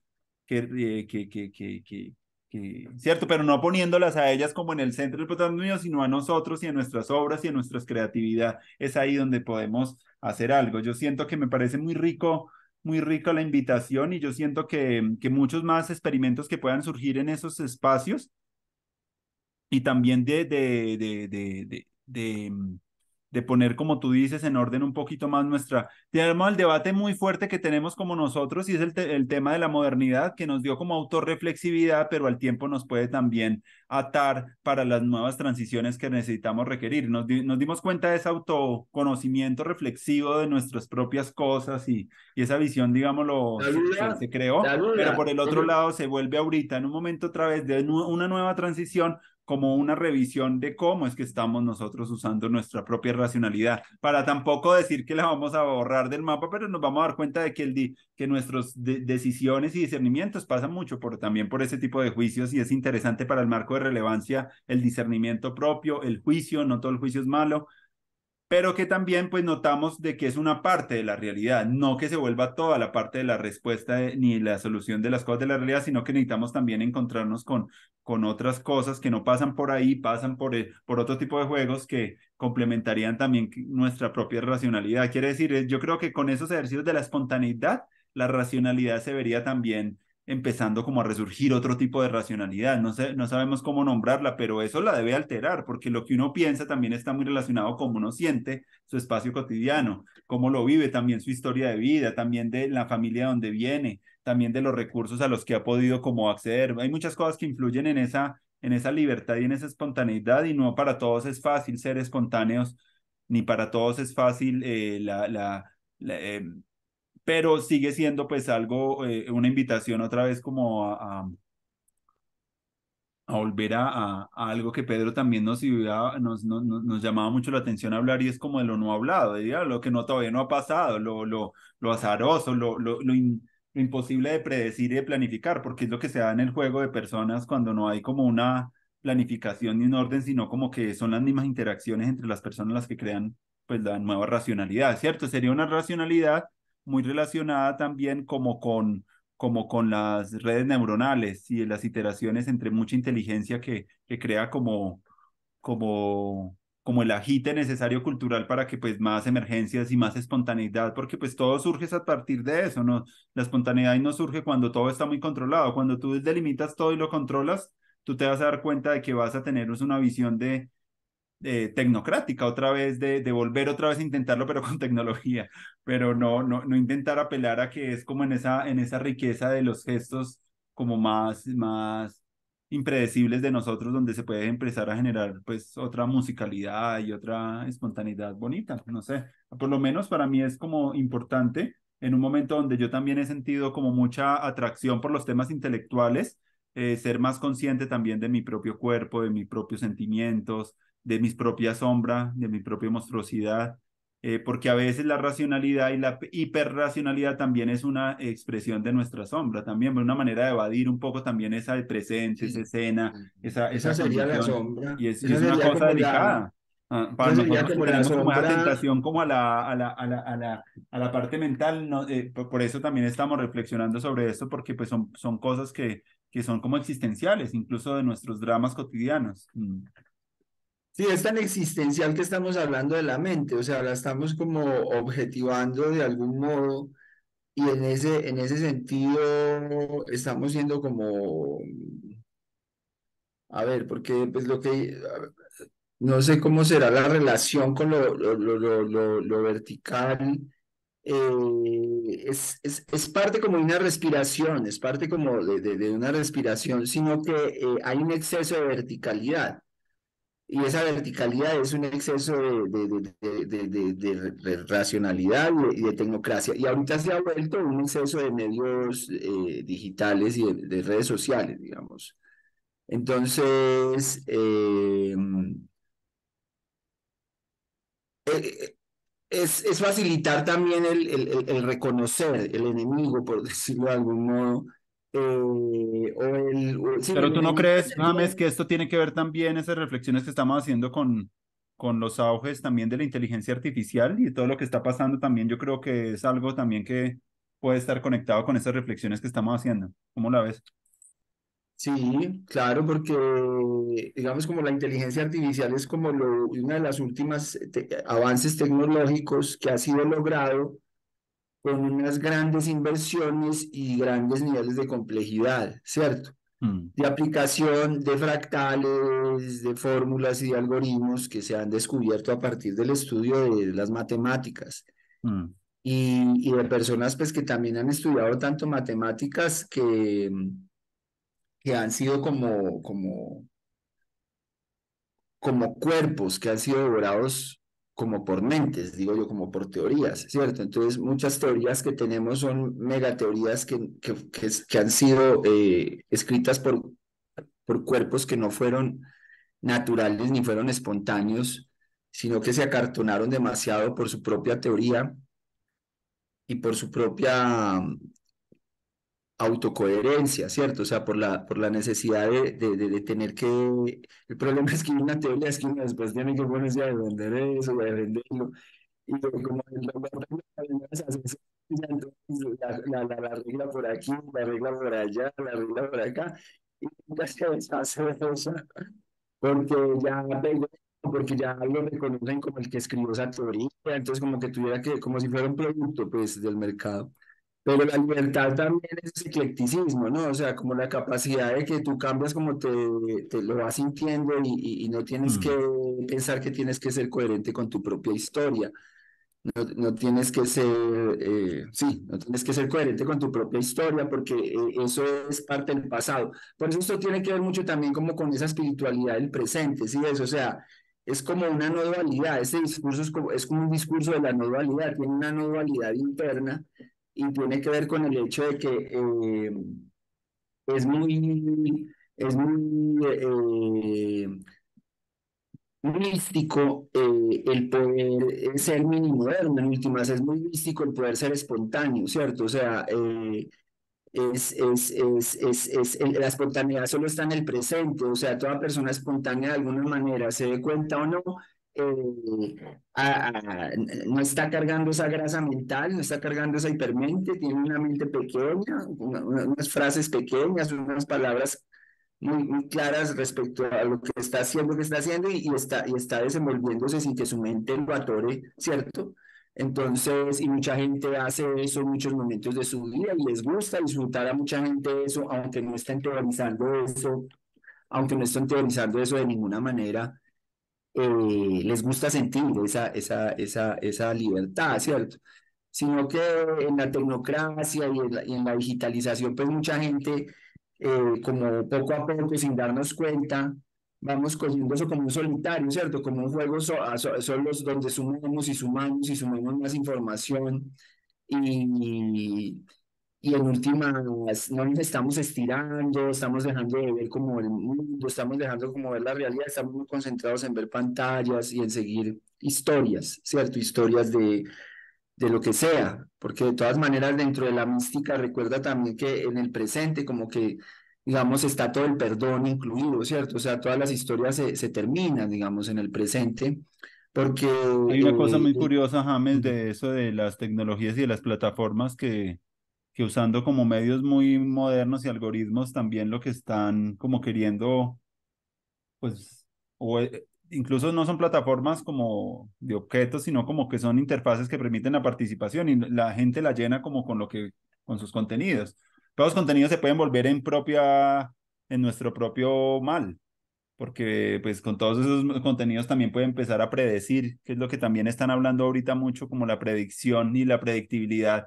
eh, que, que, que, que, ¿cierto? Pero no poniéndolas a ellas como en el centro del protagonismo, sino a nosotros y a nuestras obras y a nuestra creatividad. Es ahí donde podemos hacer algo. Yo siento que me parece muy rico, muy rico la invitación y yo siento que, mm, que muchos más experimentos que puedan surgir en esos espacios y también de, de, de, de mm, de poner, como tú dices, en orden un poquito más nuestra. Tenemos el debate muy fuerte que tenemos como nosotros y es el, tema de la modernidad que nos dio como autorreflexividad, pero al tiempo nos puede también atar para las nuevas transiciones que necesitamos requerir. Nos, dimos cuenta de ese autoconocimiento reflexivo de nuestras propias cosas y, y esa visión, digámoslo, se, se creó, pero por el otro lado se vuelve ahorita en un momento otra vez de una nueva transición como una revisión de cómo es que estamos nosotros usando nuestra propia racionalidad, para tampoco decir que la vamos a borrar del mapa, pero nos vamos a dar cuenta de que, que nuestras decisiones y discernimientos pasan mucho por, también por ese tipo de juicios y es interesante para el marco de relevancia el discernimiento propio, el juicio, no todo el juicio es malo, pero que también pues notamos de que es una parte de la realidad, no que se vuelva toda la parte de la respuesta ni la solución de las cosas de la realidad, sino que necesitamos también encontrarnos con, con otras cosas que no pasan por ahí, pasan por, eh, por otro tipo de juegos que complementarían también nuestra propia racionalidad. Quiere decir, eh, yo creo que con esos ejercicios de la espontaneidad, la racionalidad se vería también empezando como a resurgir otro tipo de racionalidad. No, sé, no sabemos cómo nombrarla, pero eso la debe alterar, porque lo que uno piensa también está muy relacionado con cómo uno siente su espacio cotidiano, cómo lo vive, también su historia de vida, también de la familia donde viene, también de los recursos a los que ha podido como acceder. Hay muchas cosas que influyen en esa, en esa libertad y en esa espontaneidad y no para todos es fácil ser espontáneos, ni para todos es fácil eh, la, la, em, pero sigue siendo pues algo, eh, una invitación otra vez como a, a, volver a, algo que Pedro también nos, nos, nos, llamaba mucho la atención hablar y es como de lo no hablado, de ah, lo que no, todavía no ha pasado, lo, lo, lo azaroso, lo, lo, imposible de predecir y de planificar, porque es lo que se da en el juego de personas cuando no hay como una planificación ni un orden, sino como que son las mismas interacciones entre las personas las que crean pues la nueva racionalidad, ¿cierto? Sería una racionalidad muy relacionada también como con, como con las redes neuronales y las iteraciones entre mucha inteligencia que, que crea como, como, como el agite necesario cultural para que pues más emergencias y más espontaneidad, porque pues todo surge a partir de eso, ¿no? La espontaneidad no surge cuando todo está muy controlado, cuando tú delimitas todo y lo controlas, tú te vas a dar cuenta de que vas a tener pues, una visión de, eh, tecnocrática, otra vez de, de, volver otra vez a intentarlo, pero con tecnología, pero no, no, no intentar apelar a que es como en esa, en esa riqueza de los gestos como más, más impredecibles de nosotros, donde se puede empezar a generar pues otra musicalidad y otra espontaneidad bonita, no sé, por lo menos para mí es como importante en un momento donde yo también he sentido como mucha atracción por los temas intelectuales, eh, ser más consciente también de mi propio cuerpo, de mis propios sentimientos, de mi propia sombra, de mi propia monstruosidad, eh, porque a veces la racionalidad y la hiperracionalidad también es una expresión de nuestra sombra, también una manera de evadir un poco también esa de presente, esa escena, esa, esa, sería la sombra. Y es, una cosa delicada. Ah, como tentación a la, la, a la, a la, parte mental, eh, por, eso también estamos reflexionando sobre esto, porque pues son, son cosas que, que son como existenciales, incluso de nuestros dramas cotidianos. Mm. Sí, es tan existencial que estamos hablando de la mente, o sea, la estamos como objetivando de algún modo y en ese, en ese sentido estamos siendo como, a ver, porque pues lo que, no sé cómo será la relación con lo, lo, vertical. Eh, es, es, parte como de una respiración, es parte como de, una respiración, sino que eh, hay un exceso de verticalidad y esa verticalidad es un exceso de, racionalidad y de tecnocracia. Y ahorita se ha vuelto un exceso de medios eh, digitales y de, redes sociales, digamos. Entonces, em, eh, eh, es, es, facilitar también el, el reconocer el enemigo, por decirlo de algún modo, eh, Pero tú no crees, James, que esto tiene que ver también esas reflexiones que estamos haciendo con, con los auges también de la inteligencia artificial y todo lo que está pasando también. Yo creo que es algo también que puede estar conectado con esas reflexiones que estamos haciendo. ¿Cómo la ves? Sí, claro, porque digamos como la inteligencia artificial es como lo, una de las últimas avances tecnológicos que ha sido logrado con unas grandes inversiones y grandes niveles de complejidad, ¿cierto? Mm. De aplicación de fractales, de fórmulas y de algoritmos que se han descubierto a partir del estudio de las matemáticas. Mm. Y, y, de personas pues, que también han estudiado tanto matemáticas que, que han sido como, como, como cuerpos que han sido devorados como por mentes, digo yo, como por teorías, ¿cierto? Entonces, muchas teorías que tenemos son megateorías que, que, que, han sido eh, escritas por, por cuerpos que no fueron naturales ni fueron espontáneos, sino que se acartonaron demasiado por su propia teoría y por su propia autocoherencia, ¿cierto? O sea, por la, por la necesidad de, de, tener que... El problema es que una teoría es que después tiene que ponerse a defender eso, a venderlo y como la, regla por aquí, la regla por allá, la regla por acá, y nunca se deshace de eso, porque ya porque ya lo reconocen como el que escribió esa teoría, entonces como que tuviera que, como si fuera un producto pues del mercado. Pero la libertad también es eclecticismo, ¿no? O sea, como la capacidad de que tú cambias como te, lo vas sintiendo y, no tienes mm. que pensar que tienes que ser coherente con tu propia historia. No, tienes que ser, eh, sí, no tienes que ser coherente con tu propia historia porque eh, eso es parte del pasado. Por eso esto tiene que ver mucho también como con esa espiritualidad del presente, ¿sí? Eso, o sea, es como una no dualidad, ese discurso es como, es como un discurso de la no dualidad, tiene una no dualidad interna y tiene que ver con el hecho de que eh, es muy, es muy eh, místico eh, el poder ser mini moderno, en últimas, es muy místico el poder ser espontáneo, ¿cierto? O sea, es, es, es, la espontaneidad solo está en el presente, o sea, toda persona espontánea de alguna manera, se dé cuenta o no, eh, no está cargando esa grasa mental, no está cargando esa hipermente, tiene una mente pequeña, unas frases pequeñas, unas palabras muy, claras respecto a lo que está haciendo, que está haciendo y, está, y está desenvolviéndose sin que su mente lo atore, ¿cierto? Entonces, y mucha gente hace eso en muchos momentos de su vida y les gusta disfrutar a mucha gente eso, aunque no está teorizando eso, aunque no está teorizando eso de ninguna manera eh, les gusta sentir esa, esa, libertad, ¿cierto? Sino que en la tecnocracia y en la, digitalización, pues mucha gente, eh, como poco a poco, sin darnos cuenta, vamos cogiendo eso como un solitario, ¿cierto? Como un juego son solos donde sumamos y sumamos y sumamos más información y, y en últimas no nos estamos estirando, estamos dejando de ver como el mundo, estamos dejando como ver la realidad, estamos muy concentrados en ver pantallas y en seguir historias, ¿cierto? Historias de, de lo que sea, porque de todas maneras dentro de la mística recuerda también que en el presente como que digamos, está todo el perdón incluido, ¿cierto? O sea, todas las historias se, se terminan, digamos, en el presente, porque... Hay una cosa muy eh, curiosa, James, de eso de las tecnologías y de las plataformas que, que usando como medios muy modernos y algoritmos también lo que están como queriendo, pues, o eh, incluso no son plataformas como de objetos, sino como que son interfaces que permiten la participación y la gente la llena como con lo que, con sus contenidos. Todos los contenidos se pueden volver en propia, en nuestro propio mal, porque pues con todos esos contenidos también puede empezar a predecir, que es lo que también están hablando ahorita mucho, como la predicción y la predictibilidad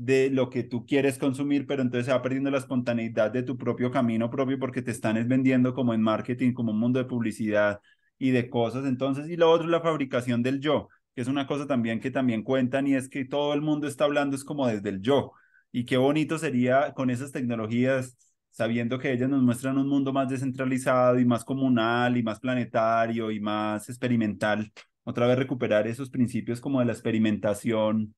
de lo que tú quieres consumir, pero entonces se va perdiendo la espontaneidad de tu propio camino propio porque te están vendiendo como en marketing, como un mundo de publicidad y de cosas. Entonces, y lo otro es la fabricación del yo, que es una cosa también que también cuentan y es que todo el mundo está hablando es como desde el yo. Y qué bonito sería con esas tecnologías, sabiendo que ellas nos muestran un mundo más descentralizado y más comunal y más planetario y más experimental, otra vez recuperar esos principios como de la experimentación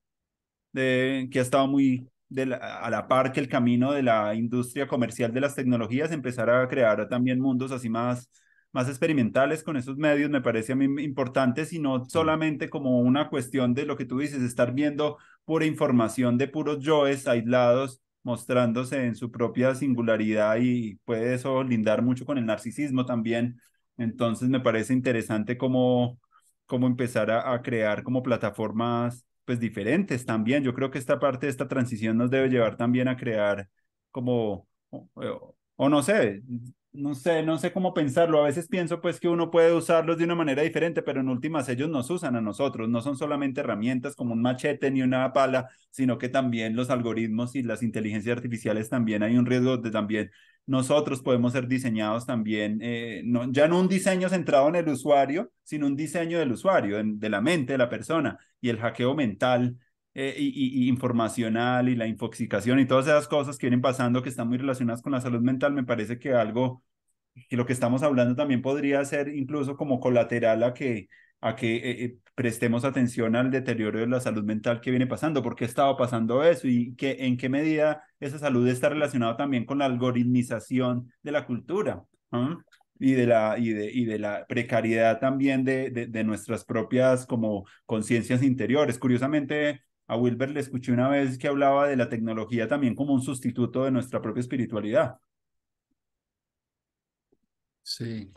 que ha estado muy de a la par que el camino de la industria comercial de las tecnologías, empezar a crear también mundos así más, más experimentales con esos medios me parece a mí importante, sino solamente como una cuestión de lo que tú dices, estar viendo pura información de puros yoes aislados, mostrándose en su propia singularidad y puede eso lindar mucho con el narcisismo también. Entonces me parece interesante cómo, cómo empezar a crear como plataformas pues, diferentes también. Yo creo que esta parte de esta transición nos debe llevar también a crear como, o eh, no sé, no sé, no sé cómo pensarlo. A veces pienso pues que uno puede usarlos de una manera diferente, pero en últimas ellos nos usan a nosotros. No son solamente herramientas como un machete ni una pala, sino que también los algoritmos y las inteligencias artificiales también hay un riesgo de también nosotros podemos ser diseñados también, eh, ya no un diseño centrado en el usuario, sino un diseño del usuario, de la mente de la persona y el hackeo mental eh, y, informacional y la infoxicación y todas esas cosas que vienen pasando que están muy relacionadas con la salud mental, me parece que algo que lo que estamos hablando también podría ser incluso como colateral a que, a que eh, eh, prestemos atención al deterioro de la salud mental que viene pasando, porque qué estaba pasando eso y que, en qué medida esa salud está relacionada también con la algoritmización de la cultura. y de la, y de, y de la precariedad también de, de, de nuestras propias como conciencias interiores. Curiosamente, a Wilber le escuché una vez que hablaba de la tecnología también como un sustituto de nuestra propia espiritualidad. Sí.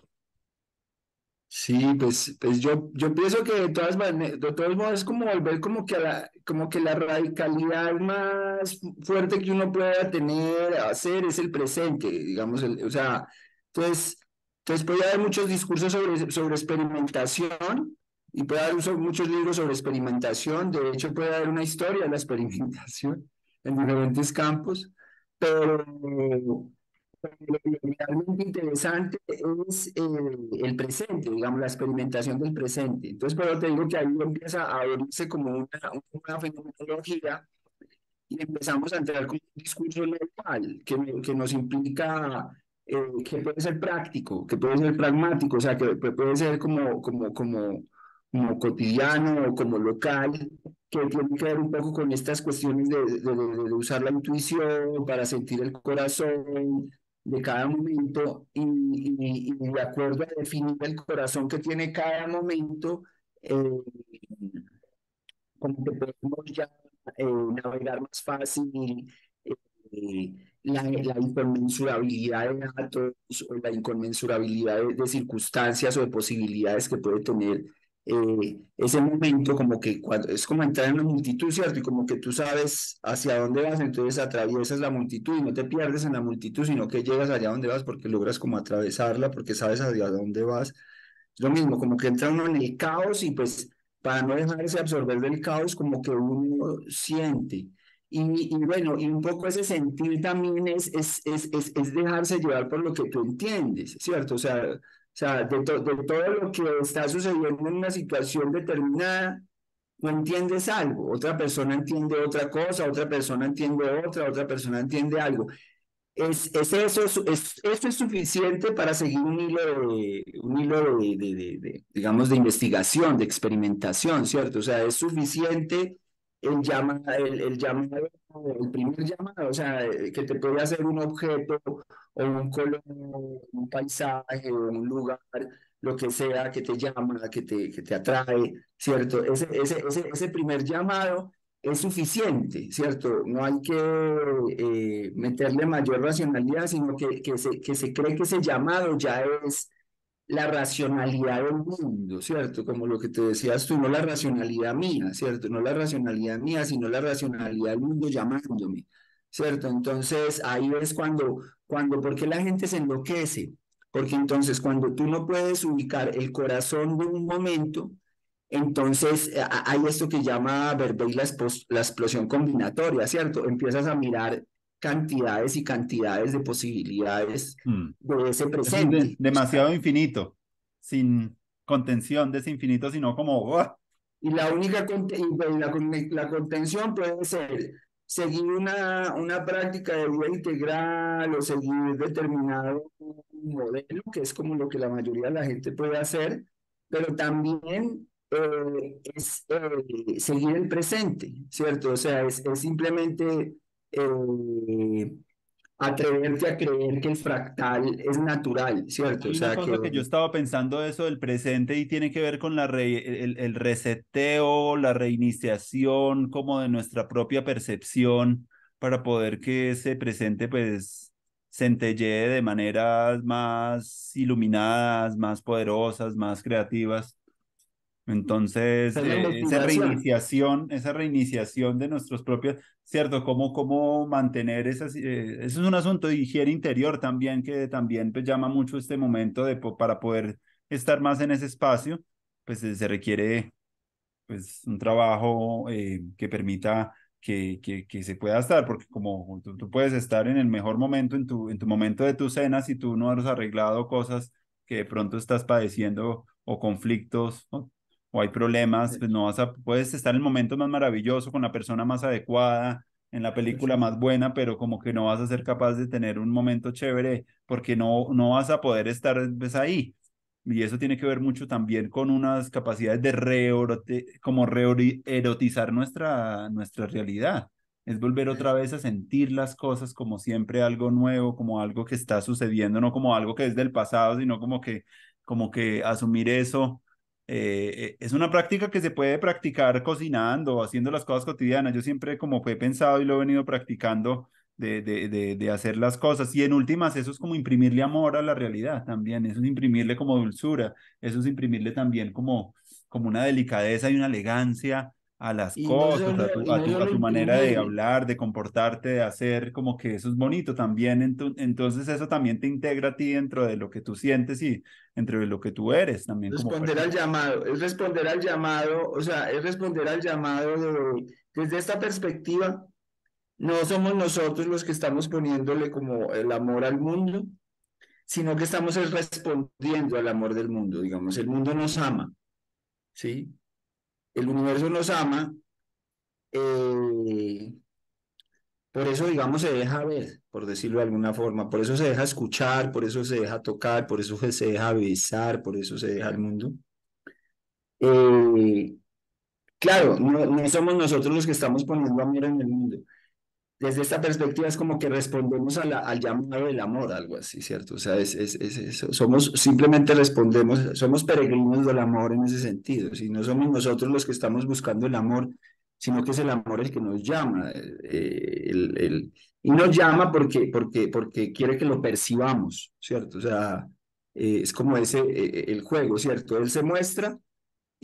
Sí, pues, pues yo, yo pienso que de todas maneras, de todos modos es como volver como que la, como que la radicalidad más fuerte que uno pueda tener, hacer, es el presente, digamos, o sea, pues pues puede haber muchos discursos sobre, sobre experimentación, y puede haber muchos libros sobre experimentación, de hecho puede haber una historia de la experimentación en diferentes campos, pero, lo realmente interesante es eh, el presente, digamos, la experimentación del presente. Entonces, pero te digo que ahí empieza a abrirse como una, una fenomenología y empezamos a entrar con un discurso moral que, que nos implica eh, que puede ser práctico, que puede ser pragmático, o sea, que puede ser como, como, como como cotidiano o como local, que tiene que ver un poco con estas cuestiones de, usar la intuición para sentir el corazón de cada momento y, de acuerdo a definir el corazón que tiene cada momento, eh, como que podemos ya eh, navegar más fácil eh, la, inconmensurabilidad de datos o la inconmensurabilidad de circunstancias o de posibilidades que puede tener eh, ese momento como que cuando, es como entrar en una multitud, ¿cierto? Y como que tú sabes hacia dónde vas, entonces atraviesas la multitud y no te pierdes en la multitud, sino que llegas allá donde vas porque logras como atravesarla, porque sabes hacia dónde vas. es Lo mismo, como que entra uno en el caos y pues para no dejarse absorber del caos, como que uno siente. Y, y, bueno, y un poco ese sentir también es es, es, es, es, dejarse llevar por lo que tú entiendes, ¿cierto? O sea, o sea, de, de todo lo que está sucediendo en una situación determinada, no entiendes algo, otra persona entiende otra cosa, otra persona entiende otra, otra persona entiende algo. Es, es eso, es, es suficiente para seguir un hilo, de, un hilo de, de, de, digamos, de investigación, de experimentación, ¿cierto? O sea, es suficiente el llamado, el, el, llamado, el primer llamado, o sea, que te puede hacer un objeto o un color, un paisaje, un lugar, lo que sea que te llama, que te, que te atrae, ¿cierto? Ese, ese, ese, primer llamado es suficiente, ¿cierto? No hay que eh, meterle mayor racionalidad, sino que, que, que se cree que ese llamado ya es la racionalidad del mundo, ¿cierto? Como lo que te decías tú, no la racionalidad mía, ¿cierto? No la racionalidad mía, sino la racionalidad del mundo llamándome. ¿cierto? Entonces ahí es cuando, cuando, porque la gente se enloquece, porque entonces cuando tú no puedes ubicar el corazón de un momento, entonces eh, hay esto que llama Verbeil la, explosión combinatoria, ¿cierto? Empiezas a mirar cantidades y cantidades de posibilidades hmm. de ese presente. demasiado infinito, sin contención de ese infinito, sino como... Y la única pues, la, contención puede ser Seguir una, una práctica de vida integral o seguir determinado modelo, que es como lo que la mayoría de la gente puede hacer, pero también eh, es eh, seguir el presente, ¿cierto? O sea, es, simplemente eh, atreverte a creer que el fractal es natural, ¿cierto? O sea, que... que... yo estaba pensando eso del presente y tiene que ver con la re... el, el, reseteo, la reiniciación como de nuestra propia percepción para poder que ese presente pues centellee de maneras más iluminadas, más poderosas, más creativas. Entonces, eh, esa reiniciación, esa reiniciación de nuestros propios, ¿cierto? ¿Cómo, cómo mantener esas, eh, eso es un asunto de higiene interior también, que también pues, llama mucho este momento de, para poder estar más en ese espacio, pues eh, se requiere pues, un trabajo que permita que, que, que, se pueda estar, porque como tú, puedes estar en el mejor momento, en tu, en tu momento de tu cena, si tú no has arreglado cosas que de pronto estás padeciendo o conflictos, ¿no? o hay problemas, pues no vas a, puedes estar en el momento más maravilloso con la persona más adecuada, en la película más buena, pero como que no vas a ser capaz de tener un momento chévere porque no, no vas a poder estar pues, ahí. Y eso tiene que ver mucho también con unas capacidades de re como nuestra, nuestra realidad. Es volver otra vez a sentir las cosas como siempre algo nuevo, como algo que está sucediendo, no como algo que es del pasado, sino como que, como que asumir eso eh, eh, es una práctica que se puede practicar cocinando, haciendo las cosas cotidianas. Yo siempre como he pensado y lo he venido practicando de, de, hacer las cosas. Y en últimas, eso es como imprimirle amor a la realidad también, eso es imprimirle como dulzura, eso es imprimirle también como, como una delicadeza y una elegancia a las cosas, a, tu, manera de hablar, de comportarte, de hacer, como que eso es bonito también. entonces eso también te integra a ti dentro de lo que tú sientes y entre lo que tú eres también. Responder al llamado, es responder al llamado, o sea, es responder al llamado desde esta perspectiva. No somos nosotros los que estamos poniéndole como el amor al mundo, sino que estamos respondiendo al amor del mundo, digamos, el mundo nos ama, ¿sí? el universo nos ama, eh, por eso, digamos, se deja ver, por decirlo de alguna forma, por eso se deja escuchar, por eso se deja tocar, por eso se deja besar, por eso se deja el mundo. Eh, claro, no, somos nosotros los que estamos poniendo a mira en el mundo, desde esta perspectiva es como que respondemos al llamado del amor, algo así, ¿cierto? O sea, somos, simplemente respondemos, somos peregrinos del amor en ese sentido, si no somos nosotros los que estamos buscando el amor, sino que es el amor el que nos llama, eh, eh, y nos llama porque, porque, porque quiere que lo percibamos, ¿cierto? O sea, eh, es como ese, el juego, ¿cierto? Él se muestra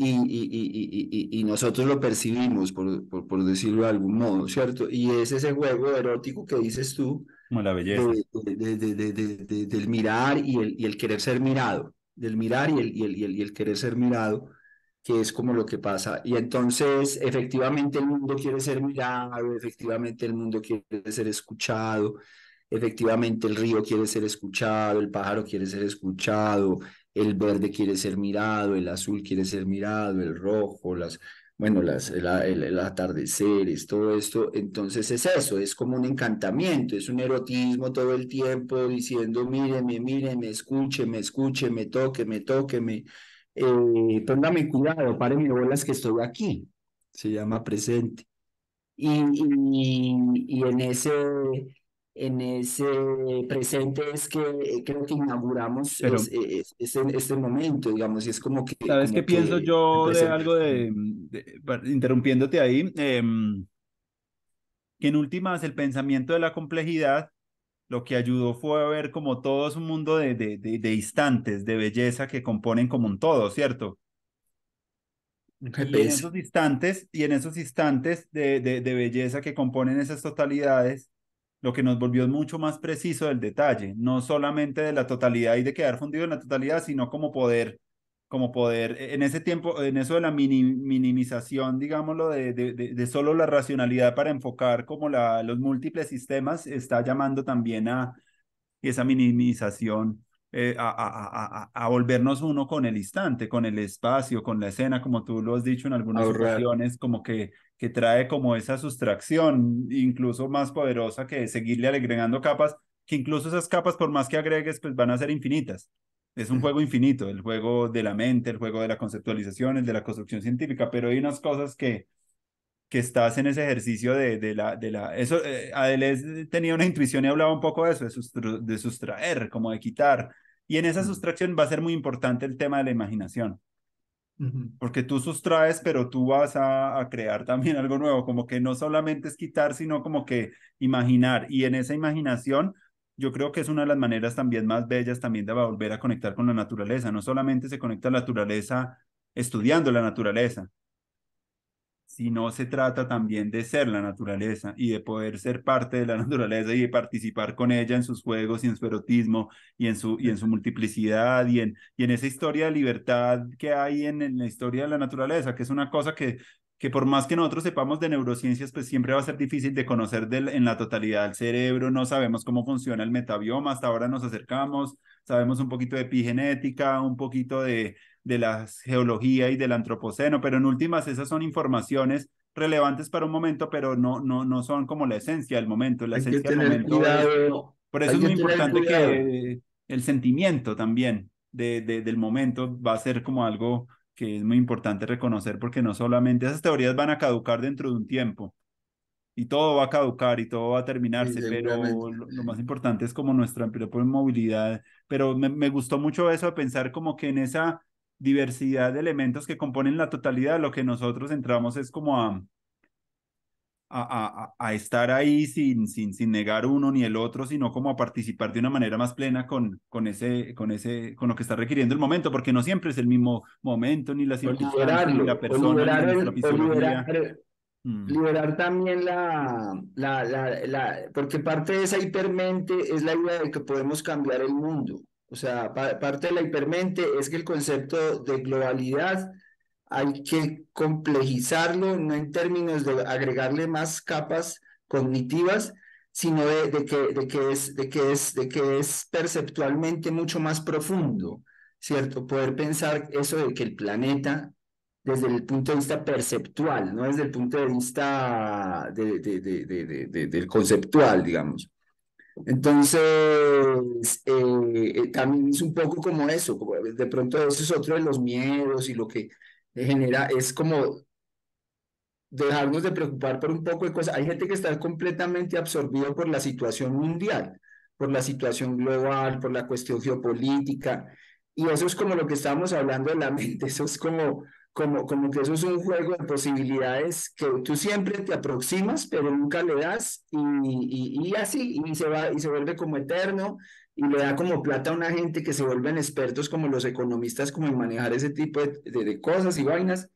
y, y, y, y nosotros lo percibimos, por, por, por, decirlo de algún modo, ¿cierto? Y es ese juego erótico que dices tú. Como la belleza. De, de, del mirar el, y el, querer ser mirado, del mirar y el, y el, y el querer ser mirado que es como lo que pasa. Y entonces, efectivamente, el mundo quiere ser mirado, efectivamente, el mundo quiere ser escuchado, efectivamente, el río quiere ser escuchado, el pájaro quiere ser escuchado, el verde quiere ser mirado, el azul quiere ser mirado, el rojo, las, bueno, las, el, el atardecer, todo esto. Entonces es eso, es como un encantamiento, es un erotismo todo el tiempo diciendo, míreme, míreme, escúcheme, escúcheme, toqueme. tóqueme. Eh, póngame cuidado, mi bolas que estoy aquí. Se llama presente. y en ese en ese presente es que eh, creo que inauguramos Pero, eh, este momento, digamos, y es como que... ¿Sabes qué pienso yo de algo de, interrumpiéndote ahí? Em, que en últimas el pensamiento de la complejidad lo que ayudó fue a ver como todo es un mundo de, de, de instantes, de belleza que componen como un todo, ¿cierto? Y en esos instantes, y en esos instantes de, de, de belleza que componen esas totalidades, lo que nos volvió mucho más preciso del detalle, no solamente de la totalidad y de quedar fundido en la totalidad, sino como poder, como poder, e, en ese tiempo, en eso de la minimización, digámoslo, de, de, de, solo la racionalidad para enfocar como la, los múltiples sistemas, está llamando también a esa minimización. Eh, a, a, a, a, volvernos uno con el instante, con el espacio, con la escena, como tú lo has dicho en algunas ocasiones, como que que trae como esa sustracción, incluso más poderosa que seguirle agregando capas, que incluso esas capas, por más que agregues, pues van a ser infinitas. Es un juego infinito, el juego de la mente, el juego de la conceptualización, el de la construcción científica, pero hay unas cosas que, que estás en ese ejercicio de, la... De la eso, eh, Adelés tenía una intuición y hablaba un poco de eso, de, de sustraer, como de quitar. Y en esa sustracción va a ser muy importante el tema de la imaginación porque tú sustraes, pero tú vas a, crear también algo nuevo, como que no solamente es quitar, sino como que imaginar. Y en esa imaginación, yo creo que es una de las maneras también más bellas también de volver a conectar con la naturaleza. No solamente se conecta a la naturaleza estudiando la naturaleza, no se trata también de ser la naturaleza y de poder ser parte de la naturaleza y de participar con ella en sus juegos y en su erotismo y en su, y en su multiplicidad y en, y en esa historia de libertad que hay en, la historia de la naturaleza, que es una cosa que que por más que nosotros sepamos de neurociencias, pues siempre va a ser difícil de conocer del, en la totalidad del cerebro, no sabemos cómo funciona el metabioma, hasta ahora nos acercamos, sabemos un poquito de epigenética, un poquito de, de la geología y del antropoceno, pero en últimas esas son informaciones relevantes para un momento, pero no, no, no son como la esencia del momento. La esencia del momento por eso es muy importante que el sentimiento también de, del momento va a ser como algo que es muy importante reconocer porque no solamente esas teorías van a caducar dentro de un tiempo y todo va a caducar y todo va a terminarse, pero lo, más importante es como nuestra propia movilidad. Pero me, me gustó mucho eso de pensar como que en esa diversidad de elementos que componen la totalidad, lo que nosotros entramos es como a, a, a, estar ahí sin, sin, sin negar uno ni el otro, sino como a participar de una manera más plena con, con, ese, con, ese, con lo que está requiriendo el momento, porque no siempre es el mismo momento, ni la situación, pues ni la pues persona, pues mm. liberar, también la, la, la, la, porque parte de esa hipermente es la idea de que podemos cambiar el mundo. O sea, parte de la hipermente es que el concepto de globalidad hay que complejizarlo, no en términos de agregarle más capas cognitivas, sino de, que, es, de, que, es, de que es perceptualmente mucho más profundo, ¿cierto? Poder pensar eso de que el planeta, desde el punto de vista perceptual, no desde el punto de vista del conceptual, digamos. Entonces, eh, eh, también es un poco como eso, de pronto eso es otro de los miedos y lo que genera, es como dejarnos de preocupar por un poco de cosas. Hay gente que está completamente absorbido por la situación mundial, por la situación global, por la cuestión geopolítica, y eso es como lo que estábamos hablando de la mente, eso es como como, como que eso es un juego de posibilidades que tú siempre te aproximas, pero nunca le das, y, y, así, y se, va, y se vuelve como eterno, y le da como plata a una gente que se vuelven expertos como los economistas, como en manejar ese tipo de, cosas y vainas.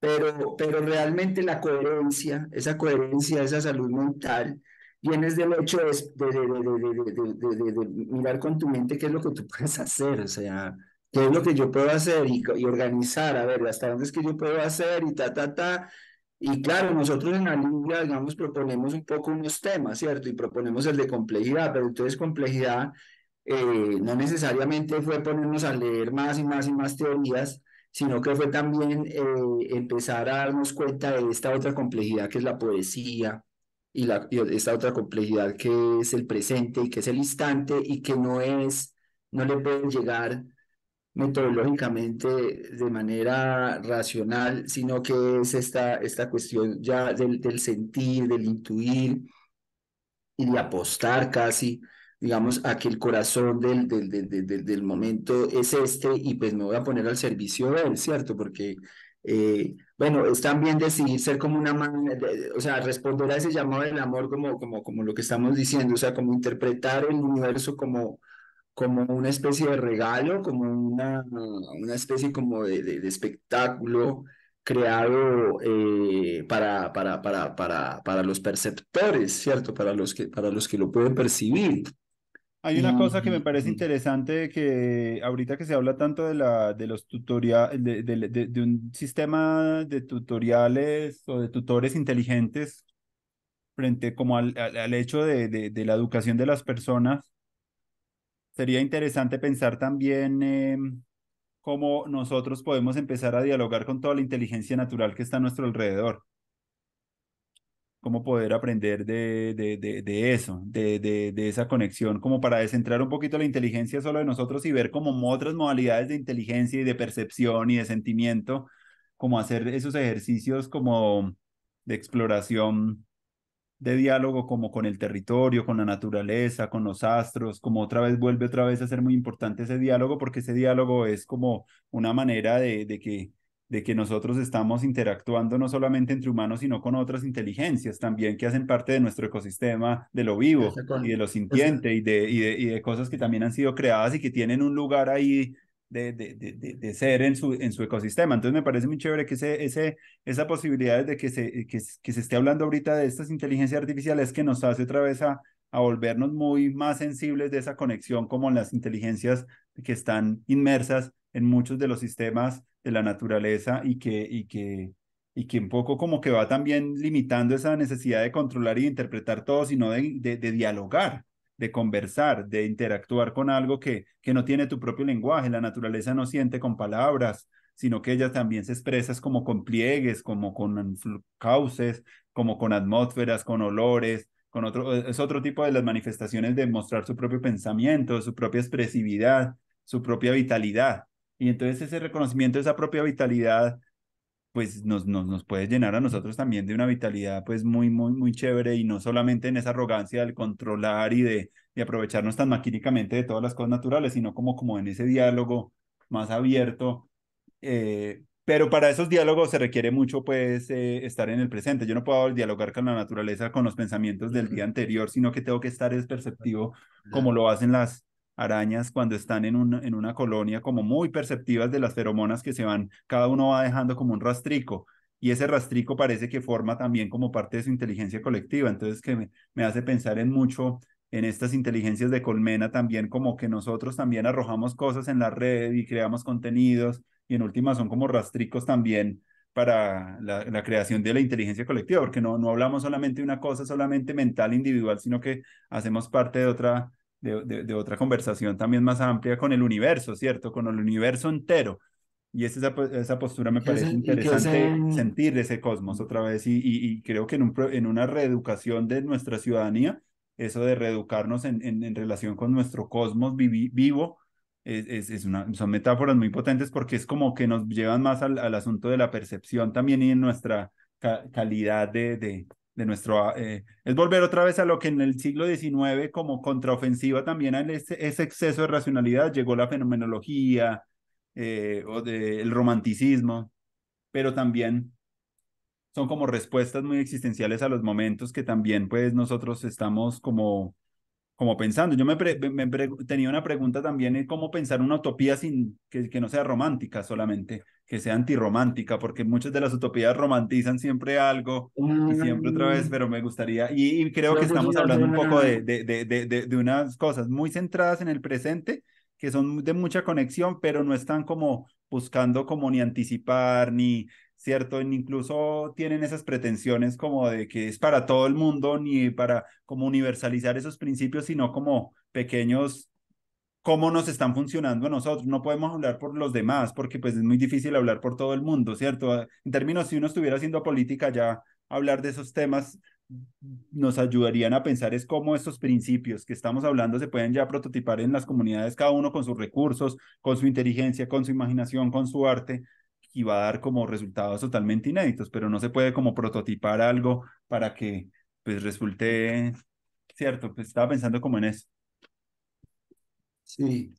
Pero, pero realmente la coherencia, esa coherencia, esa salud mental, vienes del hecho de, de, de, de, mirar con tu mente qué es lo que tú puedes hacer, o sea, qué es lo que yo puedo hacer y, organizar, a ver, hasta dónde es que yo puedo hacer y ta, ta, ta. Y claro, nosotros en la liga, digamos, proponemos un poco unos temas, ¿cierto? Y proponemos el de complejidad, pero entonces complejidad eh, no necesariamente fue ponernos a leer más y más y más teorías, sino que fue también eh, empezar a darnos cuenta de esta otra complejidad que es la poesía y, la, y esta otra complejidad que es el presente y que es el instante y que no es, no le pueden llegar metodológicamente de manera racional, sino que es esta, esta cuestión ya del, del sentir, del intuir y de apostar casi, digamos, a que el corazón del, del, del, del momento es este y pues me voy a poner al servicio de él, ¿cierto? Porque... Eh, bueno, es también decidir ser como una manera, o sea, responder a ese llamado del amor como, como, como lo que estamos diciendo, o sea, como interpretar el universo como, como una especie de regalo, como una, una especie como de, de, espectáculo creado para, para, para, para, para los perceptores, ¿cierto? Para los que, para los que lo pueden percibir. Hay una cosa que me parece interesante que ahorita que se habla tanto de, la, de los tutoriales, de, de, de, un sistema de tutoriales o de tutores inteligentes frente como al, al, al hecho de, la educación de las personas, Sería interesante pensar también em, cómo nosotros podemos empezar a dialogar con toda la inteligencia natural que está a nuestro alrededor. Cómo poder aprender de, de, de, de eso, de, esa conexión, como para descentrar un poquito la inteligencia solo de nosotros y ver como otras modalidades de inteligencia y de percepción y de sentimiento, como hacer esos ejercicios como de exploración de diálogo como con el territorio, con la naturaleza, con los astros, como otra vez vuelve otra vez a ser muy importante ese diálogo, porque ese diálogo es como una manera de, que de que nosotros estamos interactuando no solamente entre humanos, sino con otras inteligencias también que hacen parte de nuestro ecosistema de lo vivo y de lo sintiente y de, de, y de cosas que también han sido creadas y que tienen un lugar ahí de, de, de, de, ser en su, en su ecosistema. Entonces me parece muy chévere que ese, ese, esa posibilidad de que se, que, que se esté hablando ahorita de estas inteligencias artificiales que nos hace otra vez a, volvernos muy más sensibles de esa conexión como las inteligencias que están inmersas en muchos de los sistemas de la naturaleza y que, y que, y que un poco como que va también limitando esa necesidad de controlar y interpretar todo, sino de, de dialogar de conversar, de interactuar con algo que, que no tiene tu propio lenguaje. La naturaleza no siente con palabras, sino que ella también se expresa como con pliegues, como con cauces, como con atmósferas, con olores, con otro, e, es otro tipo de las manifestaciones de mostrar su propio pensamiento, su propia expresividad, su propia vitalidad. Y entonces ese reconocimiento de esa propia vitalidad pues nos, nos, puede llenar a nosotros también de una vitalidad pues muy, muy, muy chévere y no solamente en esa arrogancia del controlar y de, de aprovecharnos tan maquínicamente de todas las cosas naturales, sino como, como en ese diálogo más abierto. Eh, pero para esos diálogos se requiere mucho pues eh, estar en el presente. Yo no puedo dialogar con la naturaleza, con los pensamientos del día anterior, sino que tengo que estar desperceptivo como lo hacen las, arañas cuando están en, un, en una colonia como muy perceptivas de las feromonas que se van, cada uno va dejando como un rastrico y ese rastrico parece que forma también como parte de su inteligencia colectiva, entonces que me, hace pensar en mucho en estas inteligencias de colmena también como que nosotros también arrojamos cosas en la red y creamos contenidos y en última son como rastricos también para la, creación de la inteligencia colectiva, porque no, no hablamos solamente de una cosa solamente mental individual, sino que hacemos parte de otra de, otra conversación también más amplia con el universo, ¿cierto? Con el universo entero. Y esa, pues, esa postura me parece interesante sentir ese cosmos otra vez y, y, creo que en, un, en, una reeducación de nuestra ciudadanía, eso de reeducarnos en, en, relación con nuestro cosmos vivo, es, una, son metáforas muy potentes porque es como que nos llevan más al, asunto de la percepción también y en nuestra calidad de, de, de nuestro... Ah, eh, es volver otra vez a lo que en el siglo XIX como contraofensiva también a ese, exceso de racionalidad llegó la fenomenología eh, o de, el romanticismo, pero también son como respuestas muy existenciales a los momentos que también pues nosotros estamos como como pensando. Yo me, tenía una pregunta también, en eh, cómo pensar una utopía sin que, no sea romántica solamente, que sea antirromántica, porque muchas de las utopías romantizan siempre algo siempre otra vez, mm. pero me gustaría, y, creo que estamos hablando un poco de, de, de, de, de unas cosas muy centradas en el presente, que son de mucha conexión, pero no están como buscando como ni anticipar, ni, ¿cierto? Incluso tienen esas pretensiones como de que es para todo el mundo, ni para como universalizar esos principios, sino como pequeños, cómo nos están funcionando a nosotros. No podemos hablar por los demás, porque pues es muy difícil hablar por todo el mundo, ¿cierto? Ah, en términos, si uno estuviera haciendo política, ya hablar de esos temas nos ayudarían a pensar es cómo estos principios que estamos hablando se pueden ya prototipar en las comunidades, cada uno con sus recursos, con su inteligencia, con su imaginación, con su arte, y va a dar como resultados totalmente inéditos, pero no se puede como prototipar algo para que pues resulte cierto, pues estaba pensando como en eso. Sí,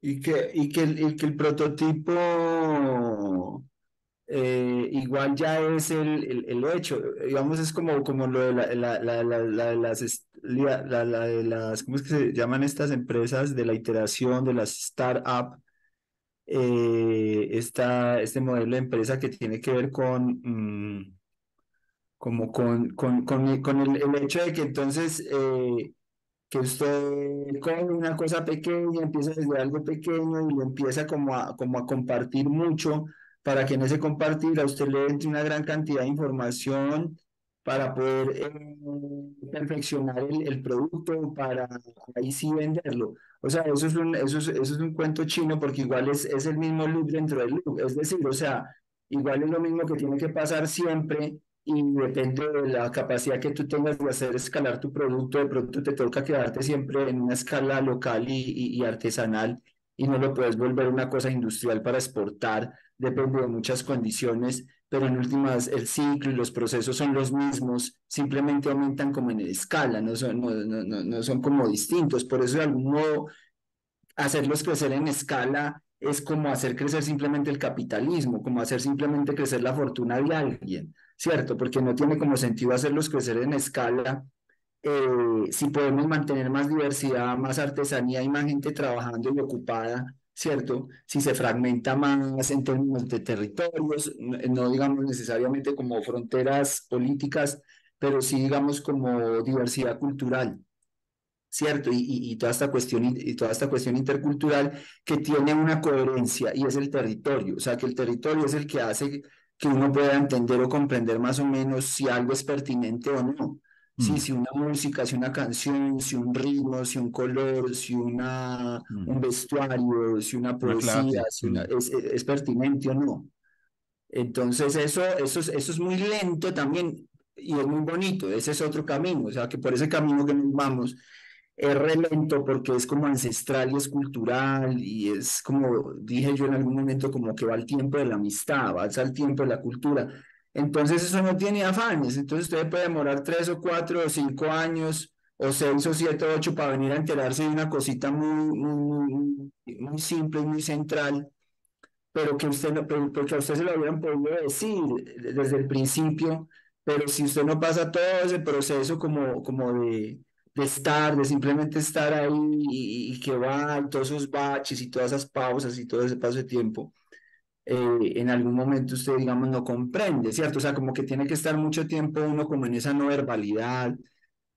y que, y que, el, el prototipo eh, igual ya es el, el, hecho, digamos, es como, como lo de la, la, las, las, ¿cómo es que se llaman estas empresas de la iteración, de las startups? Eh, esta, este modelo de empresa que tiene que ver con... Mm, como con, con, el, hecho de que entonces eh, que usted con una cosa pequeña empieza desde algo pequeño y lo empieza como a, como a compartir mucho para que en ese compartir a usted le entre una gran cantidad de información para poder eh, perfeccionar el, producto, para ahí sí venderlo. O sea, eso es un, eso es, un cuento chino porque igual es, es el mismo loop dentro del loop. Es decir, o sea, igual es lo mismo que tiene que pasar siempre y depende de la capacidad que tú tengas de hacer escalar tu producto, de pronto te toca quedarte siempre en una escala local y, y, y artesanal y no lo puedes volver una cosa industrial para exportar, depende de muchas condiciones pero en últimas el ciclo y los procesos son los mismos, simplemente aumentan como en escala, no son, no, son como distintos. Por eso de algún modo hacerlos crecer en escala es como hacer crecer simplemente el capitalismo, como hacer simplemente crecer la fortuna de alguien, ¿cierto? Porque no tiene como sentido hacerlos crecer en escala. Eh, si podemos mantener más diversidad, más artesanía y más gente trabajando y ocupada, ¿cierto? Si se fragmenta más en términos de territorios, eh, no, digamos necesariamente como fronteras políticas, pero sí digamos como diversidad cultural, ¿cierto? Y, y, y, toda esta cuestión, y toda esta cuestión intercultural que tiene una coherencia y es el territorio, o sea, que el territorio es el que hace que uno pueda entender o comprender más o menos si algo es pertinente o no. Sí, mm. si una música, si una canción, si un ritmo, si un color, si una, mm. un vestuario, si una poesía, mm. es, pertinente o no. Entonces eso, eso, es, eso es muy lento también y es muy bonito, ese es otro camino, o sea que por ese camino que nos vamos es relento porque es como ancestral y es cultural y es como dije yo en algún momento como que va al tiempo de la amistad, va al tiempo de la cultura entonces eso no tiene afanes, entonces usted puede demorar tres o cuatro o cinco años o seis o siete o ocho para venir a enterarse de una cosita muy, muy, simple y muy central, pero que usted no, porque a usted se lo habían podido decir desde el principio, pero si usted no pasa todo ese proceso como, como de, de estar, de simplemente estar ahí y, que va, todos esos baches y todas esas pausas y todo ese paso de tiempo, eh, en algún momento usted, digamos, no comprende, ¿cierto? O sea, como que tiene que estar mucho tiempo uno como en esa no verbalidad,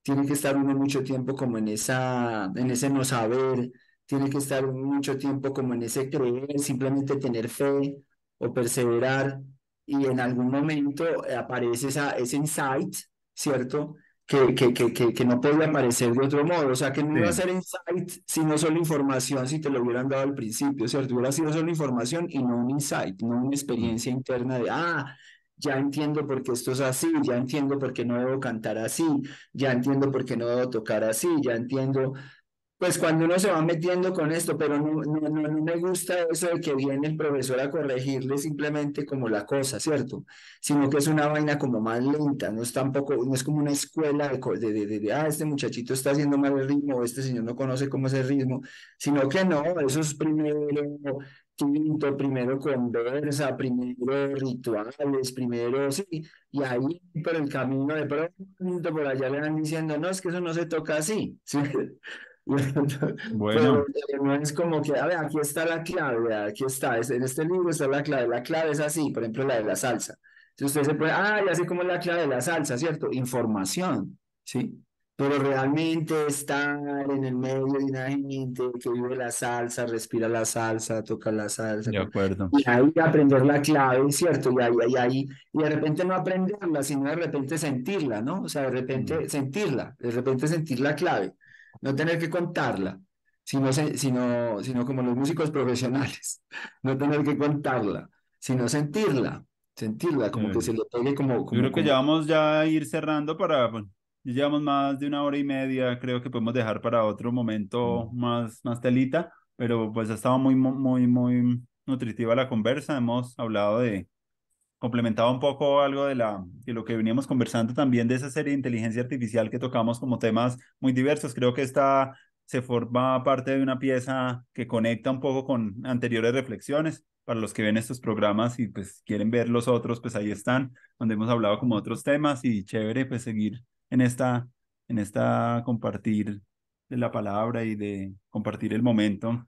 tiene que estar uno mucho tiempo como en, esa, en ese no saber, tiene que estar mucho tiempo como en ese creer, simplemente tener fe o perseverar y en algún momento aparece esa, ese insight, ¿cierto? que, que, que, que, no puede aparecer de otro modo. O sea, que no va iba a ser insight, sino solo información, si te lo hubieran dado al principio, ¿cierto? Hubiera sido solo información y no un insight, no una experiencia mm. interna de, ah, ya entiendo por qué esto es así, ya entiendo por qué no debo cantar así, ya entiendo por qué no debo tocar así, ya entiendo pues cuando uno se va metiendo con esto, pero no, no, no, me gusta eso de que viene el profesor a corregirle simplemente como la cosa, ¿cierto? Sino que es una vaina como más lenta, no es tampoco, no es como una escuela de, de, ah, este muchachito está haciendo mal el ritmo, este señor no conoce cómo es el ritmo, sino que no, eso es primero quinto, primero conversa, primero rituales, primero, sí, y ahí por el camino de pronto por allá le van diciendo, no, es que eso no se toca así, ¿sí? bueno. Eh, no es como que, a ver, aquí está la clave, aquí está, en este libro está la clave, la clave es así, por ejemplo, la de la salsa. Si usted se puede, ah, ya sé cómo es la clave de la salsa, ¿cierto? Información, ¿sí? Pero realmente estar en el medio de una gente que vive la salsa, respira la salsa, toca la salsa. De acuerdo. Y ahí aprender la clave, ¿cierto? Y ahí, ahí, ahí, y de repente no aprenderla, sino de repente sentirla, ¿no? O sea, de repente mm. sentirla, de repente sentir la clave no tener que contarla, sino, sino, sino como los músicos profesionales, no tener que contarla, sino sentirla, sentirla, como que se lo toque. como, como... Yo creo que ya vamos ya a ir cerrando para... llevamos más de una hora y media, creo que podemos dejar para otro momento más, más telita, pero pues ha estado muy, muy, muy nutritiva la conversa, hemos hablado de complementaba un poco algo de, la, de lo que veníamos conversando también de esa serie de inteligencia artificial que tocamos como temas muy diversos. Creo que esta se forma parte de una pieza que conecta un poco con anteriores reflexiones. Para los que ven estos programas y pues quieren ver los otros, pues ahí están, donde hemos hablado como otros temas y chévere pues seguir en esta, en esta compartir de la palabra y de compartir el momento.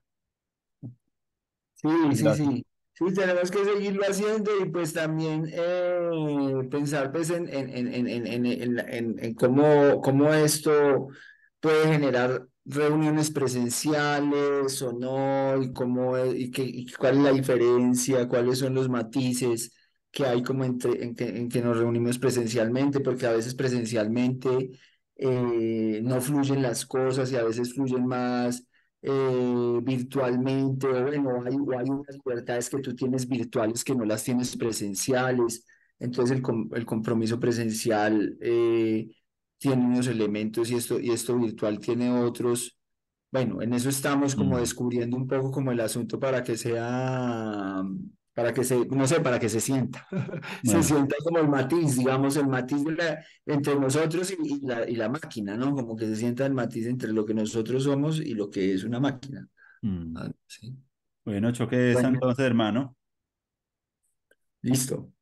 Sí, sí, sí. Sí, tenemos que seguirlo haciendo y pues también eh, pensar pues en, en, cómo, cómo, esto puede generar reuniones presenciales o no, y, cómo, y, qué, cuál es la diferencia, cuáles son los matices que hay como entre, en, que, en que nos reunimos presencialmente, porque a veces presencialmente eh, no fluyen las cosas y a veces fluyen más eh, virtualmente, o bueno, hay, hay, unas libertades que tú tienes virtuales que no las tienes presenciales, entonces el, compromiso presencial eh, tiene unos elementos y esto, y esto virtual tiene otros. Bueno, en eso estamos como mm. descubriendo un poco como el asunto para que sea para que se, no sé, para que se sienta, se sienta como el matiz, digamos, el matiz entre nosotros y, la, y, la, máquina, ¿no? Como que se sienta el matiz entre lo que nosotros somos y lo que es una máquina. Mm. Ah, bueno, choque entonces, hermano. Listo.